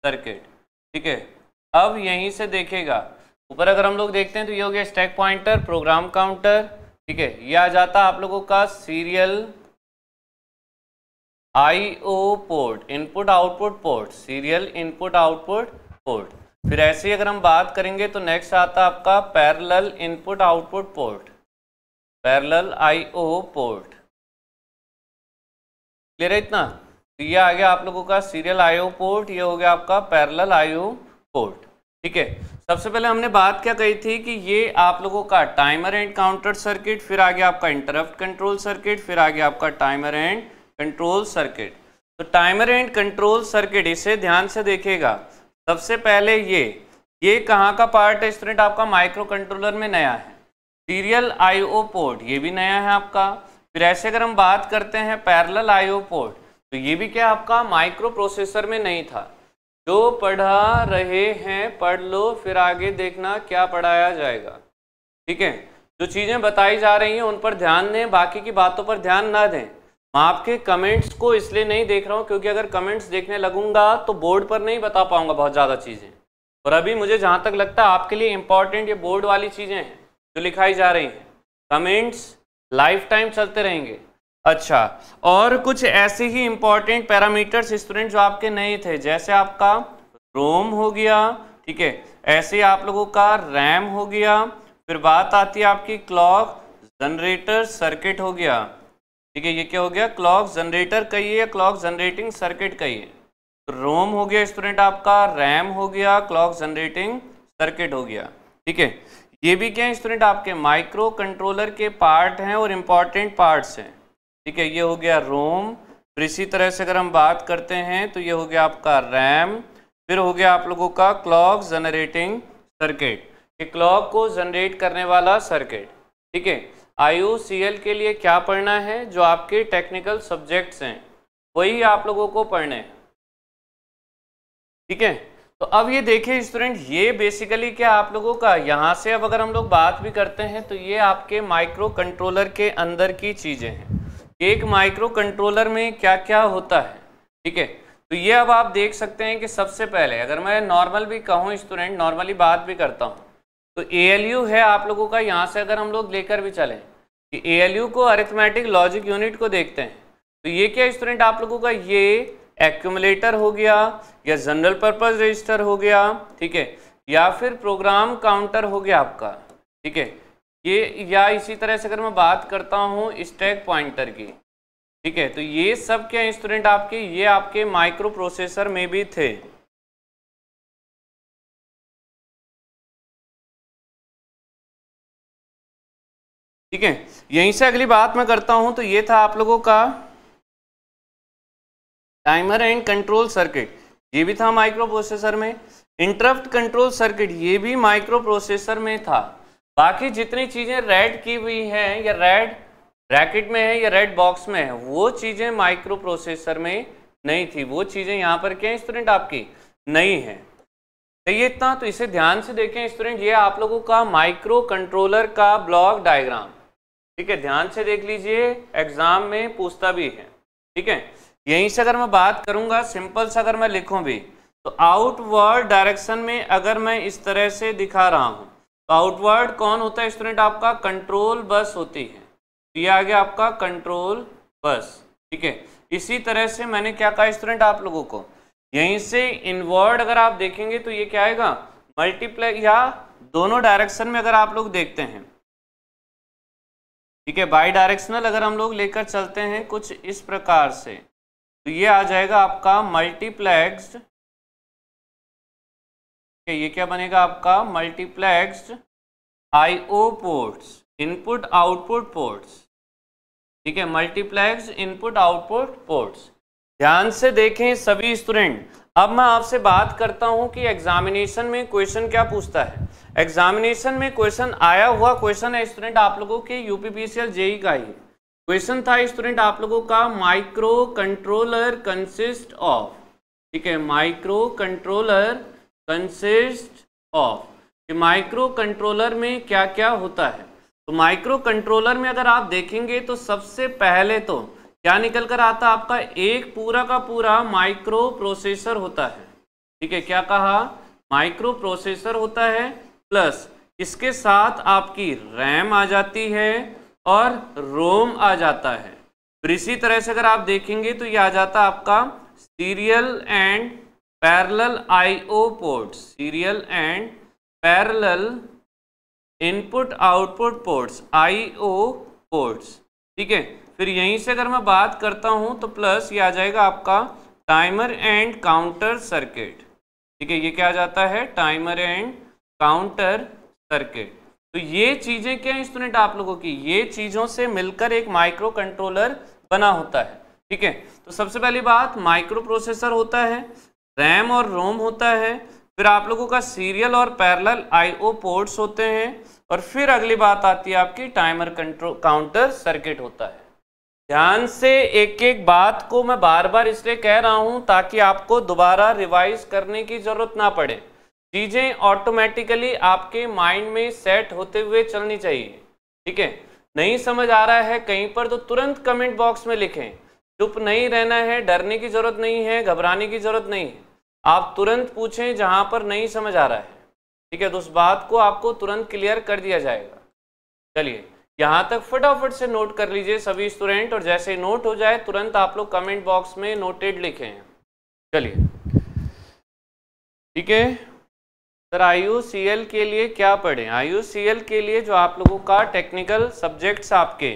सर्किट ठीक है अब यहीं से देखेगा ऊपर अगर हम लोग देखते हैं तो ये हो गया स्टैक पॉइंटर प्रोग्राम काउंटर ठीक है ये आ जाता आप लोगों का serial IO port input output port serial input output port फिर ऐसे ही अगर हम बात करेंगे तो नेक्स्ट आता आपका parallel input output port parallel IO port clear है इतना तो ये आ गया आप लोगों का सीरियल आईओ पोर्ट ये हो गया आपका पैरेलल आईओ पोर्ट ठीक है सबसे पहले हमने बात क्या कही थी कि ये आप लोगों का टाइमर एंड काउंटर सर्किट फिर आ गया आपका इंटरप्ट कंट्रोल सर्किट फिर आ गया आपका टाइमर एंड कंट्रोल सर्किट तो टाइमर एंड कंट्रोल सर्किट इसे ध्यान से देखेगा सबसे पहले ये ये कहाँ का पार्ट है स्टूडेंट आपका माइक्रो कंट्रोलर में नया है सीरियल आईओ पोर्ट ये भी नया है आपका फिर ऐसे अगर हम बात करते हैं पैरेलल आईओ पोर्ट तो ये भी क्या आपका माइक्रो प्रोसेसर में नहीं था जो पढ़ा रहे हैं पढ़ लो फिर आगे देखना क्या पढ़ाया जाएगा ठीक है जो चीज़ें बताई जा रही हैं उन पर ध्यान दें बाकी की बातों पर ध्यान ना दें मैं आपके कमेंट्स को इसलिए नहीं देख रहा हूँ क्योंकि अगर कमेंट्स देखने लगूंगा तो बोर्ड पर नहीं बता पाऊंगा बहुत ज़्यादा चीज़ें और अभी मुझे जहाँ तक लगता है आपके लिए इम्पॉर्टेंट ये बोर्ड वाली चीज़ें हैं जो लिखाई जा रही है कमेंट्स लाइफ टाइम चलते रहेंगे अच्छा और कुछ ऐसे ही इंपॉर्टेंट पैरामीटर्स स्टूडेंट जो आपके नए थे जैसे आपका रोम हो गया ठीक है ऐसे आप लोगों का रैम हो गया फिर बात आती है आपकी क्लॉक जनरेटर सर्किट हो गया ठीक है ये क्या हो गया क्लॉक जनरेटर कहिए क्लॉक जनरेटिंग सर्किट कहिए रोम हो गया स्टूडेंट आपका रैम हो गया क्लॉक जनरेटिंग सर्किट हो गया ठीक है ये भी क्या है स्टूडेंट आपके माइक्रो कंट्रोलर के पार्ट हैं और इम्पॉर्टेंट पार्ट्स हैं ठीक है ये हो गया रोम फिर इसी तरह से अगर हम बात करते हैं तो ये हो गया आपका रैम फिर हो गया आप लोगों का क्लॉक जनरेटिंग सर्किट ये क्लॉक को जनरेट करने वाला सर्किट ठीक है आई के लिए क्या पढ़ना है जो आपके टेक्निकल सब्जेक्ट्स हैं वही आप लोगों को पढ़ने ठीक है तो अब ये देखिए स्टूडेंट ये बेसिकली क्या आप लोगों का यहाँ से अब अगर हम लोग बात भी करते हैं तो ये आपके माइक्रो कंट्रोलर के अंदर की चीज़ें हैं एक माइक्रो कंट्रोलर में क्या क्या होता है ठीक है तो ये अब आप देख सकते हैं कि सबसे पहले अगर मैं नॉर्मल भी कहूँ स्टूडेंट नॉर्मली बात भी करता हूँ तो ए है आप लोगों का यहाँ से अगर हम लोग लेकर भी चलें कि ए को अरिथमेटिक लॉजिक यूनिट को देखते हैं तो ये क्या स्टूडेंट आप लोगों का ये एक्यूमलेटर हो गया या जनरल पर्पज रजिस्टर हो गया ठीक है या फिर प्रोग्राम काउंटर हो गया आपका ठीक है ये या इसी तरह से अगर मैं बात करता हूँ स्टैक पॉइंटर की ठीक है तो ये सब क्या इंस्टूडेंट आपके ये आपके माइक्रो प्रोसेसर में भी थे ठीक है यहीं से अगली बात मैं करता हूं तो ये था आप लोगों का टाइमर एंड कंट्रोल सर्किट ये भी था माइक्रो प्रोसेसर में इंटरप्ट कंट्रोल सर्किट ये भी माइक्रो प्रोसेसर में था बाकी जितनी चीज़ें रेड की हुई हैं या रेड रैकेट में है या रेड बॉक्स में है वो चीज़ें माइक्रो प्रोसेसर में नहीं थी वो चीज़ें यहाँ पर क्या स्टूडेंट आपकी नहीं है तो ये इतना तो इसे ध्यान से देखें स्टूडेंट ये आप लोगों का माइक्रो कंट्रोलर का ब्लॉक डायग्राम ठीक है ध्यान से देख लीजिए एग्जाम में पूछता भी है ठीक है यहीं से अगर मैं बात करूंगा सिंपल से अगर मैं लिखूं भी तो आउटवर्ड डायरेक्शन में अगर मैं इस तरह से दिखा रहा हूं तो आउटवर्ड कौन होता है स्टूडेंट आपका कंट्रोल बस होती है तो ये आ गया आपका कंट्रोल बस ठीक है इसी तरह से मैंने क्या कहा स्टूडेंट आप लोगों को यहीं से इनवर्ड अगर आप देखेंगे तो ये क्या आएगा मल्टीप्लाई या दोनों डायरेक्शन में अगर आप लोग देखते हैं ठीक है बाई डायरेक्शनल अगर हम लोग लेकर चलते हैं कुछ इस प्रकार से तो ये आ जाएगा आपका मल्टीप्लेक्स्ड ये क्या बनेगा आपका multiplexed IO ports input output ports ठीक है मल्टीप्लेक्स इनपुट आउटपुट पोर्ट्स ध्यान से देखें सभी स्टूडेंट अब मैं आपसे बात करता हूं कि एग्जामिनेशन में क्वेश्चन क्या पूछता है एग्जामिनेशन में क्वेश्चन आया हुआ क्वेश्चन है स्टूडेंट आप लोगों के यूपीपीसीएल जेई e का ही है क्वेश्चन था स्टूडेंट आप लोगों का माइक्रो कंट्रोलर कंसिस्ट ऑफ ठीक है microcontroller consist of micro controller में क्या क्या होता है तो माइक्रो कंट्रोलर में अगर आप देखेंगे तो सबसे पहले तो क्या निकल कर आता आपका एक पूरा का पूरा माइक्रो प्रोसेसर होता है ठीक है क्या कहा माइक्रो प्रोसेसर होता है प्लस इसके साथ आपकी रैम आ जाती है और रोम आ जाता है फिर इसी तरह से अगर आप देखेंगे तो ये आ जाता आपका serial and parallel IO port serial and parallel input output ports IO ports ठीक है फिर यहीं से अगर मैं बात करता हूं तो प्लस ये आ जाएगा आपका टाइमर एंड काउंटर सर्किट ठीक है ये क्या आ जाता है टाइमर एंड काउंटर सर्किट तो ये चीजें क्या स्टूडेंट आप लोगों की ये चीजों से मिलकर एक माइक्रो कंट्रोलर बना होता है ठीक है तो सबसे पहली बात माइक्रो प्रोसेसर होता है रैम और रोम होता है फिर आप लोगों का सीरियल और पैरेलल आईओ पोर्ट्स होते हैं और फिर अगली बात आती है आपकी टाइमर कंट्रोल काउंटर सर्किट होता है ध्यान से एक एक बात को मैं बार बार इसलिए कह रहा हूं ताकि आपको दोबारा रिवाइज करने की जरूरत ना पड़े चीजें ऑटोमेटिकली आपके माइंड में सेट होते हुए चलनी चाहिए ठीक है नहीं समझ आ रहा है कहीं पर तो तुरंत कमेंट बॉक्स में लिखें चुप नहीं रहना है डरने की जरूरत नहीं है घबराने की जरूरत नहीं है आप तुरंत पूछें जहां पर नहीं समझ आ रहा है ठीक है तो उस बात को आपको तुरंत क्लियर कर दिया जाएगा चलिए यहां तक फटाफट से नोट कर लीजिए सभी स्टूडेंट और जैसे नोट हो जाए तुरंत आप लोग कमेंट बॉक्स में नोटेड लिखें चलिए ठीक है सर आई के लिए क्या पढ़ें आई के लिए जो आप लोगों का टेक्निकल सब्जेक्ट्स आपके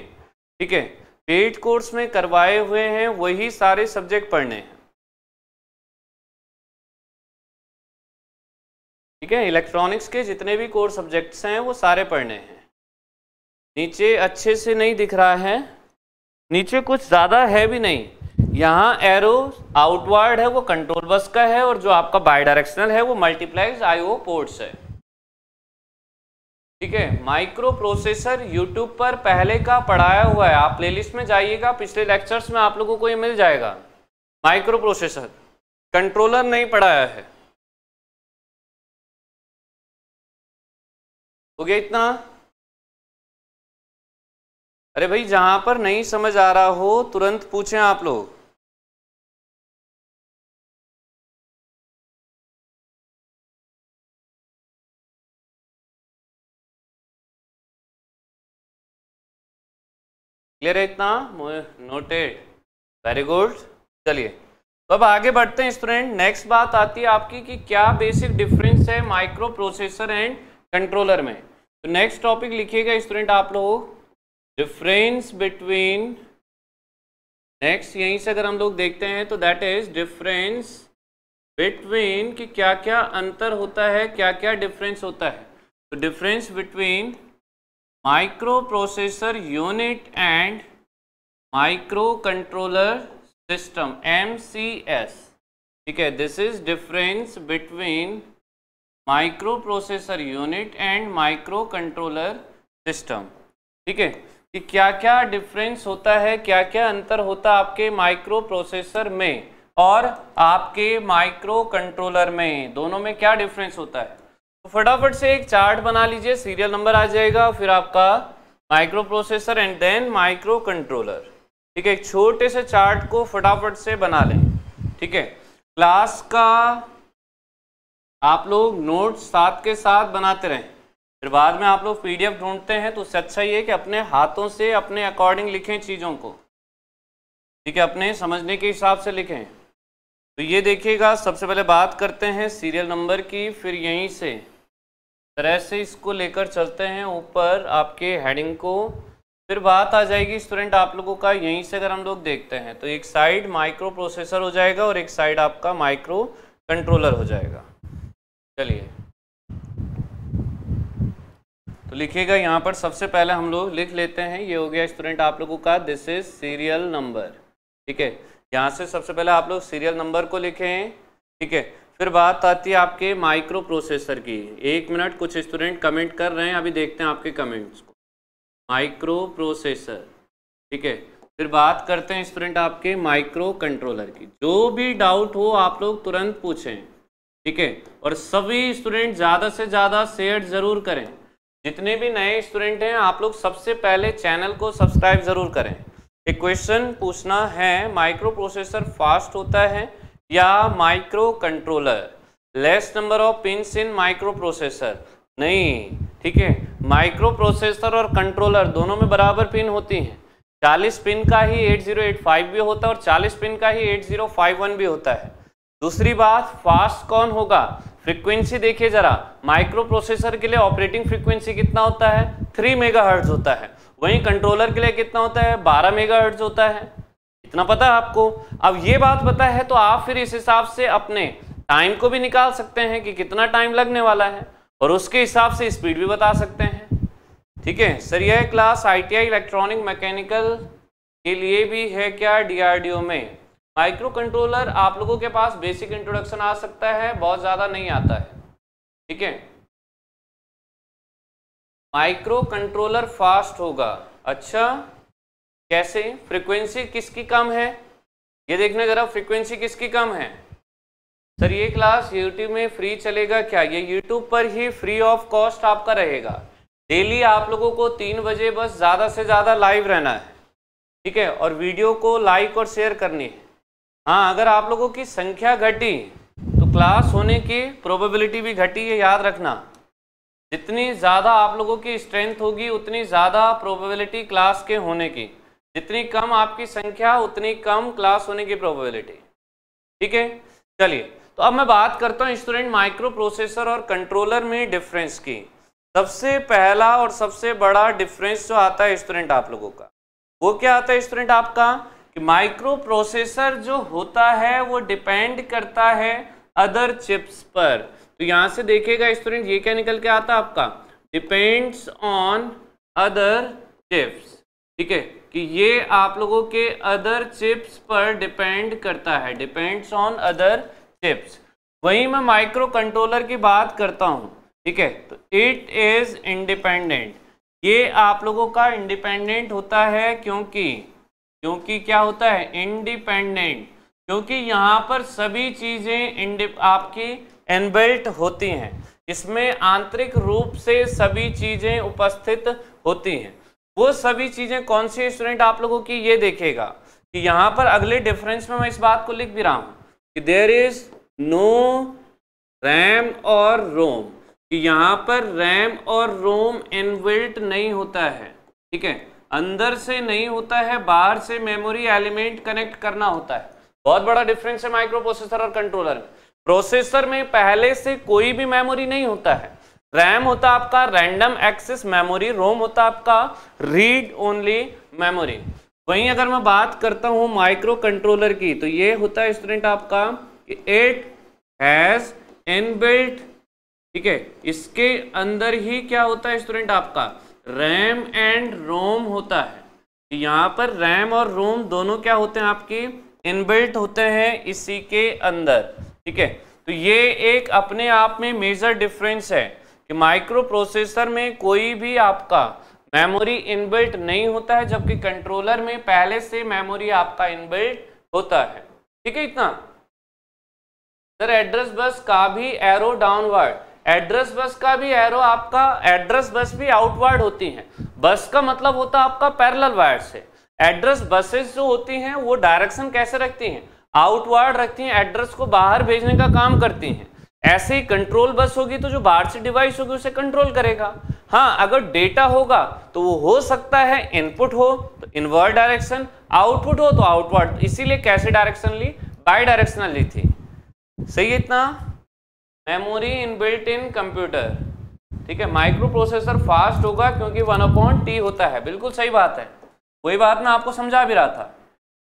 ठीक है पेड कोर्स में करवाए हुए हैं वही सारे सब्जेक्ट पढ़ने हैं ठीक है इलेक्ट्रॉनिक्स के जितने भी कोर्स सब्जेक्ट्स हैं वो सारे पढ़ने हैं नीचे अच्छे से नहीं दिख रहा है नीचे कुछ ज़्यादा है भी नहीं यहाँ एरो आउटवर्ड है वो कंट्रोल बस का है और जो आपका बाई डायरेक्शनल है वो मल्टीप्लाइज आईओ पोर्ट्स है ठीक है माइक्रो प्रोसेसर यूट्यूब पर पहले का पढ़ाया हुआ है आप प्लेलिस्ट में जाइएगा पिछले लेक्चर्स में आप लोगों को ये मिल जाएगा माइक्रो प्रोसेसर कंट्रोलर नहीं पढ़ाया है हो गया इतना अरे भाई जहां पर नहीं समझ आ रहा हो तुरंत पूछें आप लोग क्लियर है इतना नोटेड वेरी गुड चलिए तो अब आगे बढ़ते हैं स्टूडेंट नेक्स्ट बात आती है आपकी कि क्या बेसिक डिफरेंस है माइक्रो प्रोसेसर एंड कंट्रोलर में तो नेक्स्ट टॉपिक लिखिएगा स्टूडेंट आप लोग डिफरेंस बिटवीन नेक्स्ट यहीं से अगर हम लोग देखते हैं तो दैट इज डिफरेंस बिटवीन कि क्या क्या अंतर होता है क्या क्या डिफरेंस होता है तो difference between microprocessor unit and microcontroller system M C S ठीक है this is difference between microprocessor unit and microcontroller system ठीक है कि क्या क्या डिफरेंस होता है क्या क्या अंतर होता है आपके माइक्रो प्रोसेसर में और आपके माइक्रो कंट्रोलर में दोनों में क्या डिफरेंस होता है तो फटाफट से एक चार्ट बना लीजिए सीरियल नंबर आ जाएगा फिर आपका microprocessor and then micro controller ठीक है एक छोटे से चार्ट को फटाफट से बना लें ठीक है क्लास का आप लोग नोट साथ के साथ बनाते रहें फिर बाद में आप लोग पीडीएफ ढूंढते हैं तो उससे अच्छा ये है कि अपने हाथों से अपने अकॉर्डिंग लिखें चीज़ों को ठीक है अपने समझने के हिसाब से लिखें तो ये देखिएगा सबसे पहले बात करते हैं सीरियल नंबर की फिर यहीं से तरह से इसको लेकर चलते हैं ऊपर आपके हेडिंग को फिर बात आ जाएगी स्टूडेंट आप लोगों का यहीं से अगर हम लोग देखते हैं तो एक साइड माइक्रो प्रोसेसर हो जाएगा और एक साइड आपका माइक्रो कंट्रोलर हो जाएगा चलिए तो लिखिएगा यहाँ पर सबसे पहले हम लोग लिख लेते हैं ये हो गया स्टूडेंट आप लोगों का दिस इज सीरियल नंबर ठीक है यहाँ से सबसे पहले आप लोग सीरियल नंबर को लिखें ठीक है फिर बात आती है आपके माइक्रो प्रोसेसर की एक मिनट कुछ स्टूडेंट कमेंट कर रहे हैं अभी देखते हैं आपके कमेंट्स को माइक्रो प्रोसेसर ठीक है फिर बात करते हैं स्टूडेंट आपके माइक्रो कंट्रोलर की जो भी डाउट हो आप लोग तुरंत पूछें ठीक है और सभी स्टूडेंट ज़्यादा से ज़्यादा शेयर ज़रूर करें जितने भी नए स्टूडेंट हैं आप लोग सबसे पहले चैनल को सब्सक्राइब ज़रूर करें एक क्वेश्चन पूछना है माइक्रो प्रोसेसर फास्ट होता है या microcontroller less number of pin in microprocessor नहीं ठीक है माइक्रो प्रोसेसर और कंट्रोलर दोनों में बराबर पिन होती हैं 40 पिन का ही 8085 भी होता है और 40 पिन का ही 8051 भी होता है दूसरी बात फास्ट कौन होगा फ्रीक्वेंसी देखिए जरा माइक्रो प्रोसेसर के लिए ऑपरेटिंग फ्रीक्वेंसी कितना होता है थ्री मेगा होता है वहीं कंट्रोलर के लिए कितना होता है बारह मेगा होता है इतना पता है आपको अब ये बात पता है तो आप फिर इस हिसाब से अपने टाइम को भी निकाल सकते हैं कि कितना टाइम लगने वाला है और उसके हिसाब से स्पीड भी बता सकते हैं ठीक है सर यह क्लास आईटीआई इलेक्ट्रॉनिक मैकेनिकल के लिए भी है क्या डीआरडीओ में माइक्रो कंट्रोलर आप लोगों के पास बेसिक इंट्रोडक्शन आ सकता है बहुत ज़्यादा नहीं आता है ठीक है माइक्रो कंट्रोलर फास्ट होगा अच्छा कैसे फ्रीक्वेंसी किसकी कम है ये देखना जरा फ्रीक्वेंसी किसकी कम है सर ये क्लास यूट्यूब में फ्री चलेगा क्या ये यूट्यूब पर ही फ्री ऑफ कॉस्ट आपका रहेगा डेली आप लोगों को तीन बजे बस ज़्यादा से ज़्यादा लाइव रहना है ठीक है और वीडियो को लाइक और शेयर करनी है हाँ अगर आप लोगों की संख्या घटी तो क्लास होने की प्रोबेबिलिटी भी घटी है याद रखना जितनी ज़्यादा आप लोगों की स्ट्रेंथ होगी उतनी ज़्यादा प्रोबेबिलिटी क्लास के होने की जितनी कम आपकी संख्या उतनी कम क्लास होने की प्रोबेबिलिटी ठीक है चलिए तो अब मैं बात करता हूँ स्टूडेंट माइक्रो प्रोसेसर और कंट्रोलर में डिफरेंस की सबसे पहला और सबसे बड़ा डिफरेंस जो आता है स्टूडेंट आप लोगों का वो क्या आता है स्टूडेंट आपका कि माइक्रो प्रोसेसर जो होता है वो डिपेंड करता है अदर चिप्स पर तो यहाँ से देखिएगा स्टूडेंट ये क्या निकल के आता है आपका डिपेंड्स ऑन अदर चिप्स ठीक है कि ये आप लोगों के अदर चिप्स पर डिपेंड करता है डिपेंड्स ऑन अदर चिप्स वहीं मैं माइक्रो कंट्रोलर की बात करता हूँ ठीक है तो इट इज़ इंडिपेंडेंट ये आप लोगों का इंडिपेंडेंट होता है क्योंकि क्योंकि क्या होता है इंडिपेंडेंट क्योंकि यहाँ पर सभी चीज़ें आपकी एनबिल्ट होती हैं इसमें आंतरिक रूप से सभी चीज़ें उपस्थित होती हैं वो सभी चीज़ें कौन सी स्टूडेंट आप लोगों की ये देखेगा कि यहाँ पर अगले डिफरेंस में मैं इस बात को लिख भी रहा हूं कि देर इज़ नो रैम और रोम कि यहाँ पर रैम और रोम इनबिल्ट नहीं होता है ठीक है अंदर से नहीं होता है बाहर से मेमोरी एलिमेंट कनेक्ट करना होता है बहुत बड़ा डिफरेंस है माइक्रो प्रोसेसर और कंट्रोलर में प्रोसेसर में पहले से कोई भी मेमोरी नहीं होता है रैम होता आपका रैंडम एक्सेस मेमोरी रोम होता आपका रीड ओनली मेमोरी वहीं अगर मैं बात करता हूं माइक्रो कंट्रोलर की तो ये होता है स्टूडेंट आपका कि एट हैज इनबिल्ट ठीक है इसके अंदर ही क्या होता है स्टूडेंट आपका रैम एंड रोम होता है तो यहाँ पर रैम और रोम दोनों क्या होते हैं आपकी इनबिल्ट होते हैं इसी के अंदर ठीक है तो ये एक अपने आप में मेजर डिफरेंस है कि माइक्रो प्रोसेसर में कोई भी आपका मेमोरी इनबिल्ट नहीं होता है जबकि कंट्रोलर में पहले से मेमोरी आपका इनबिल्ट होता है ठीक है इतना सर एड्रेस बस का भी एरो डाउनवर्ड एड्रेस बस का भी एरो आपका एड्रेस बस भी आउटवर्ड होती है बस का मतलब होता है आपका पैरेलल वायर से एड्रेस बसेस जो होती हैं वो डायरेक्शन कैसे रखती हैं आउटवर्ड रखती हैं एड्रेस को बाहर भेजने का काम करती हैं ऐसे ही कंट्रोल बस होगी तो जो बाहर से डिवाइस होगी उसे कंट्रोल करेगा हाँ अगर डेटा होगा तो वो हो सकता है इनपुट हो तो इनवर्ड डायरेक्शन आउटपुट हो तो आउटवर्ड इसीलिए कैसे directionally bidirectionally थी सही इतना memory inbuilt in computer ठीक है माइक्रो प्रोसेसर फास्ट होगा क्योंकि वन अपॉन टी होता है बिल्कुल सही बात है कोई बात मैं आपको समझा भी रहा था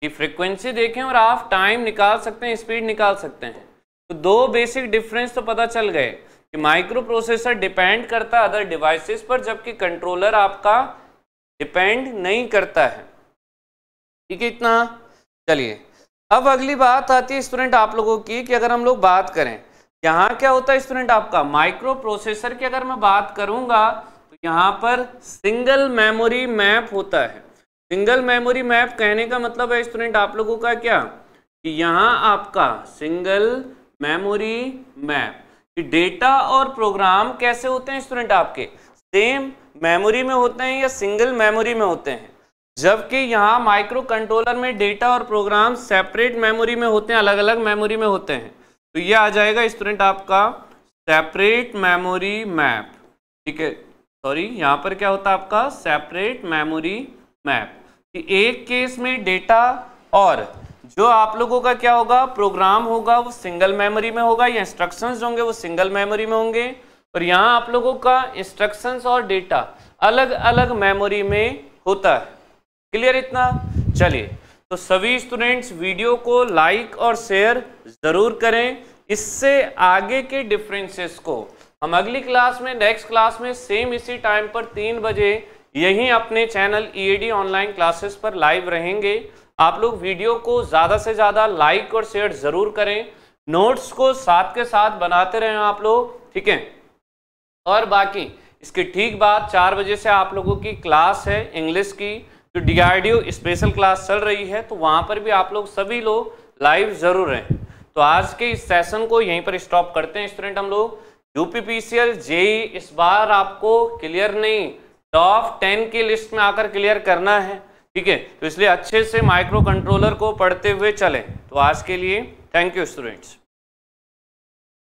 कि फ्रिक्वेंसी देखें और आप टाइम निकाल सकते हैं स्पीड निकाल सकते हैं तो दो बेसिक डिफरेंस तो पता चल गए कि माइक्रो प्रोसेसर डिपेंड करता अदर डिवाइसेस पर जबकि कंट्रोलर आपका डिपेंड नहीं करता है ठीक है इतना चलिए अब अगली बात आती है स्टूडेंट आप लोगों की कि अगर हम लोग बात करें यहाँ क्या होता है स्टूडेंट आपका माइक्रो प्रोसेसर की अगर मैं बात करूंगा तो यहाँ पर सिंगल मेमोरी मैप होता है सिंगल मेमोरी मैप कहने का मतलब है स्टूडेंट आप लोगों का क्या कि यहाँ आपका सिंगल मेमोरी मैप डेटा और प्रोग्राम कैसे होते हैं स्टूडेंट आपके सेम मेमोरी में होते हैं या सिंगल मेमोरी में होते हैं जबकि यहाँ माइक्रो कंट्रोलर में डेटा और प्रोग्राम सेपरेट मेमोरी में होते हैं अलग अलग मेमोरी में होते हैं तो ये आ जाएगा स्टूडेंट आपका सेपरेट मेमोरी मैप ठीक है सॉरी यहाँ पर क्या होता है आपका सेपरेट मेमोरी मैप एक केस में डेटा और जो आप लोगों का क्या होगा प्रोग्राम होगा वो सिंगल मेमोरी में होगा या इंस्ट्रक्शंस होंगे वो सिंगल मेमोरी में होंगे और यहाँ आप लोगों का इंस्ट्रक्शंस और डेटा अलग अलग मेमोरी में होता है क्लियर इतना चलिए तो सभी स्टूडेंट्स वीडियो को लाइक और शेयर ज़रूर करें इससे आगे के डिफरेंसेस को हम अगली क्लास में नेक्स्ट क्लास में सेम इसी टाइम पर तीन बजे यहीं अपने चैनल ई ऑनलाइन क्लासेस पर लाइव रहेंगे आप लोग वीडियो को ज़्यादा से ज़्यादा लाइक और शेयर ज़रूर करें नोट्स को साथ के साथ बनाते रहें आप लोग ठीक है और बाकी इसके ठीक बाद चार बजे से आप लोगों की क्लास है इंग्लिश की जो डी स्पेशल क्लास चल रही है तो वहाँ पर भी आप लोग सभी लोग लाइव ज़रूर रहें तो आज के इस सेशन को यहीं पर स्टॉप करते हैं स्टूडेंट हम लोग यूपीपीसीएल जे e, इस बार आपको क्लियर नहीं टॉप टेन की लिस्ट में आकर क्लियर करना है ठीक है तो इसलिए अच्छे से माइक्रो कंट्रोलर को पढ़ते हुए चलें तो आज के लिए थैंक यू स्टूडेंट्स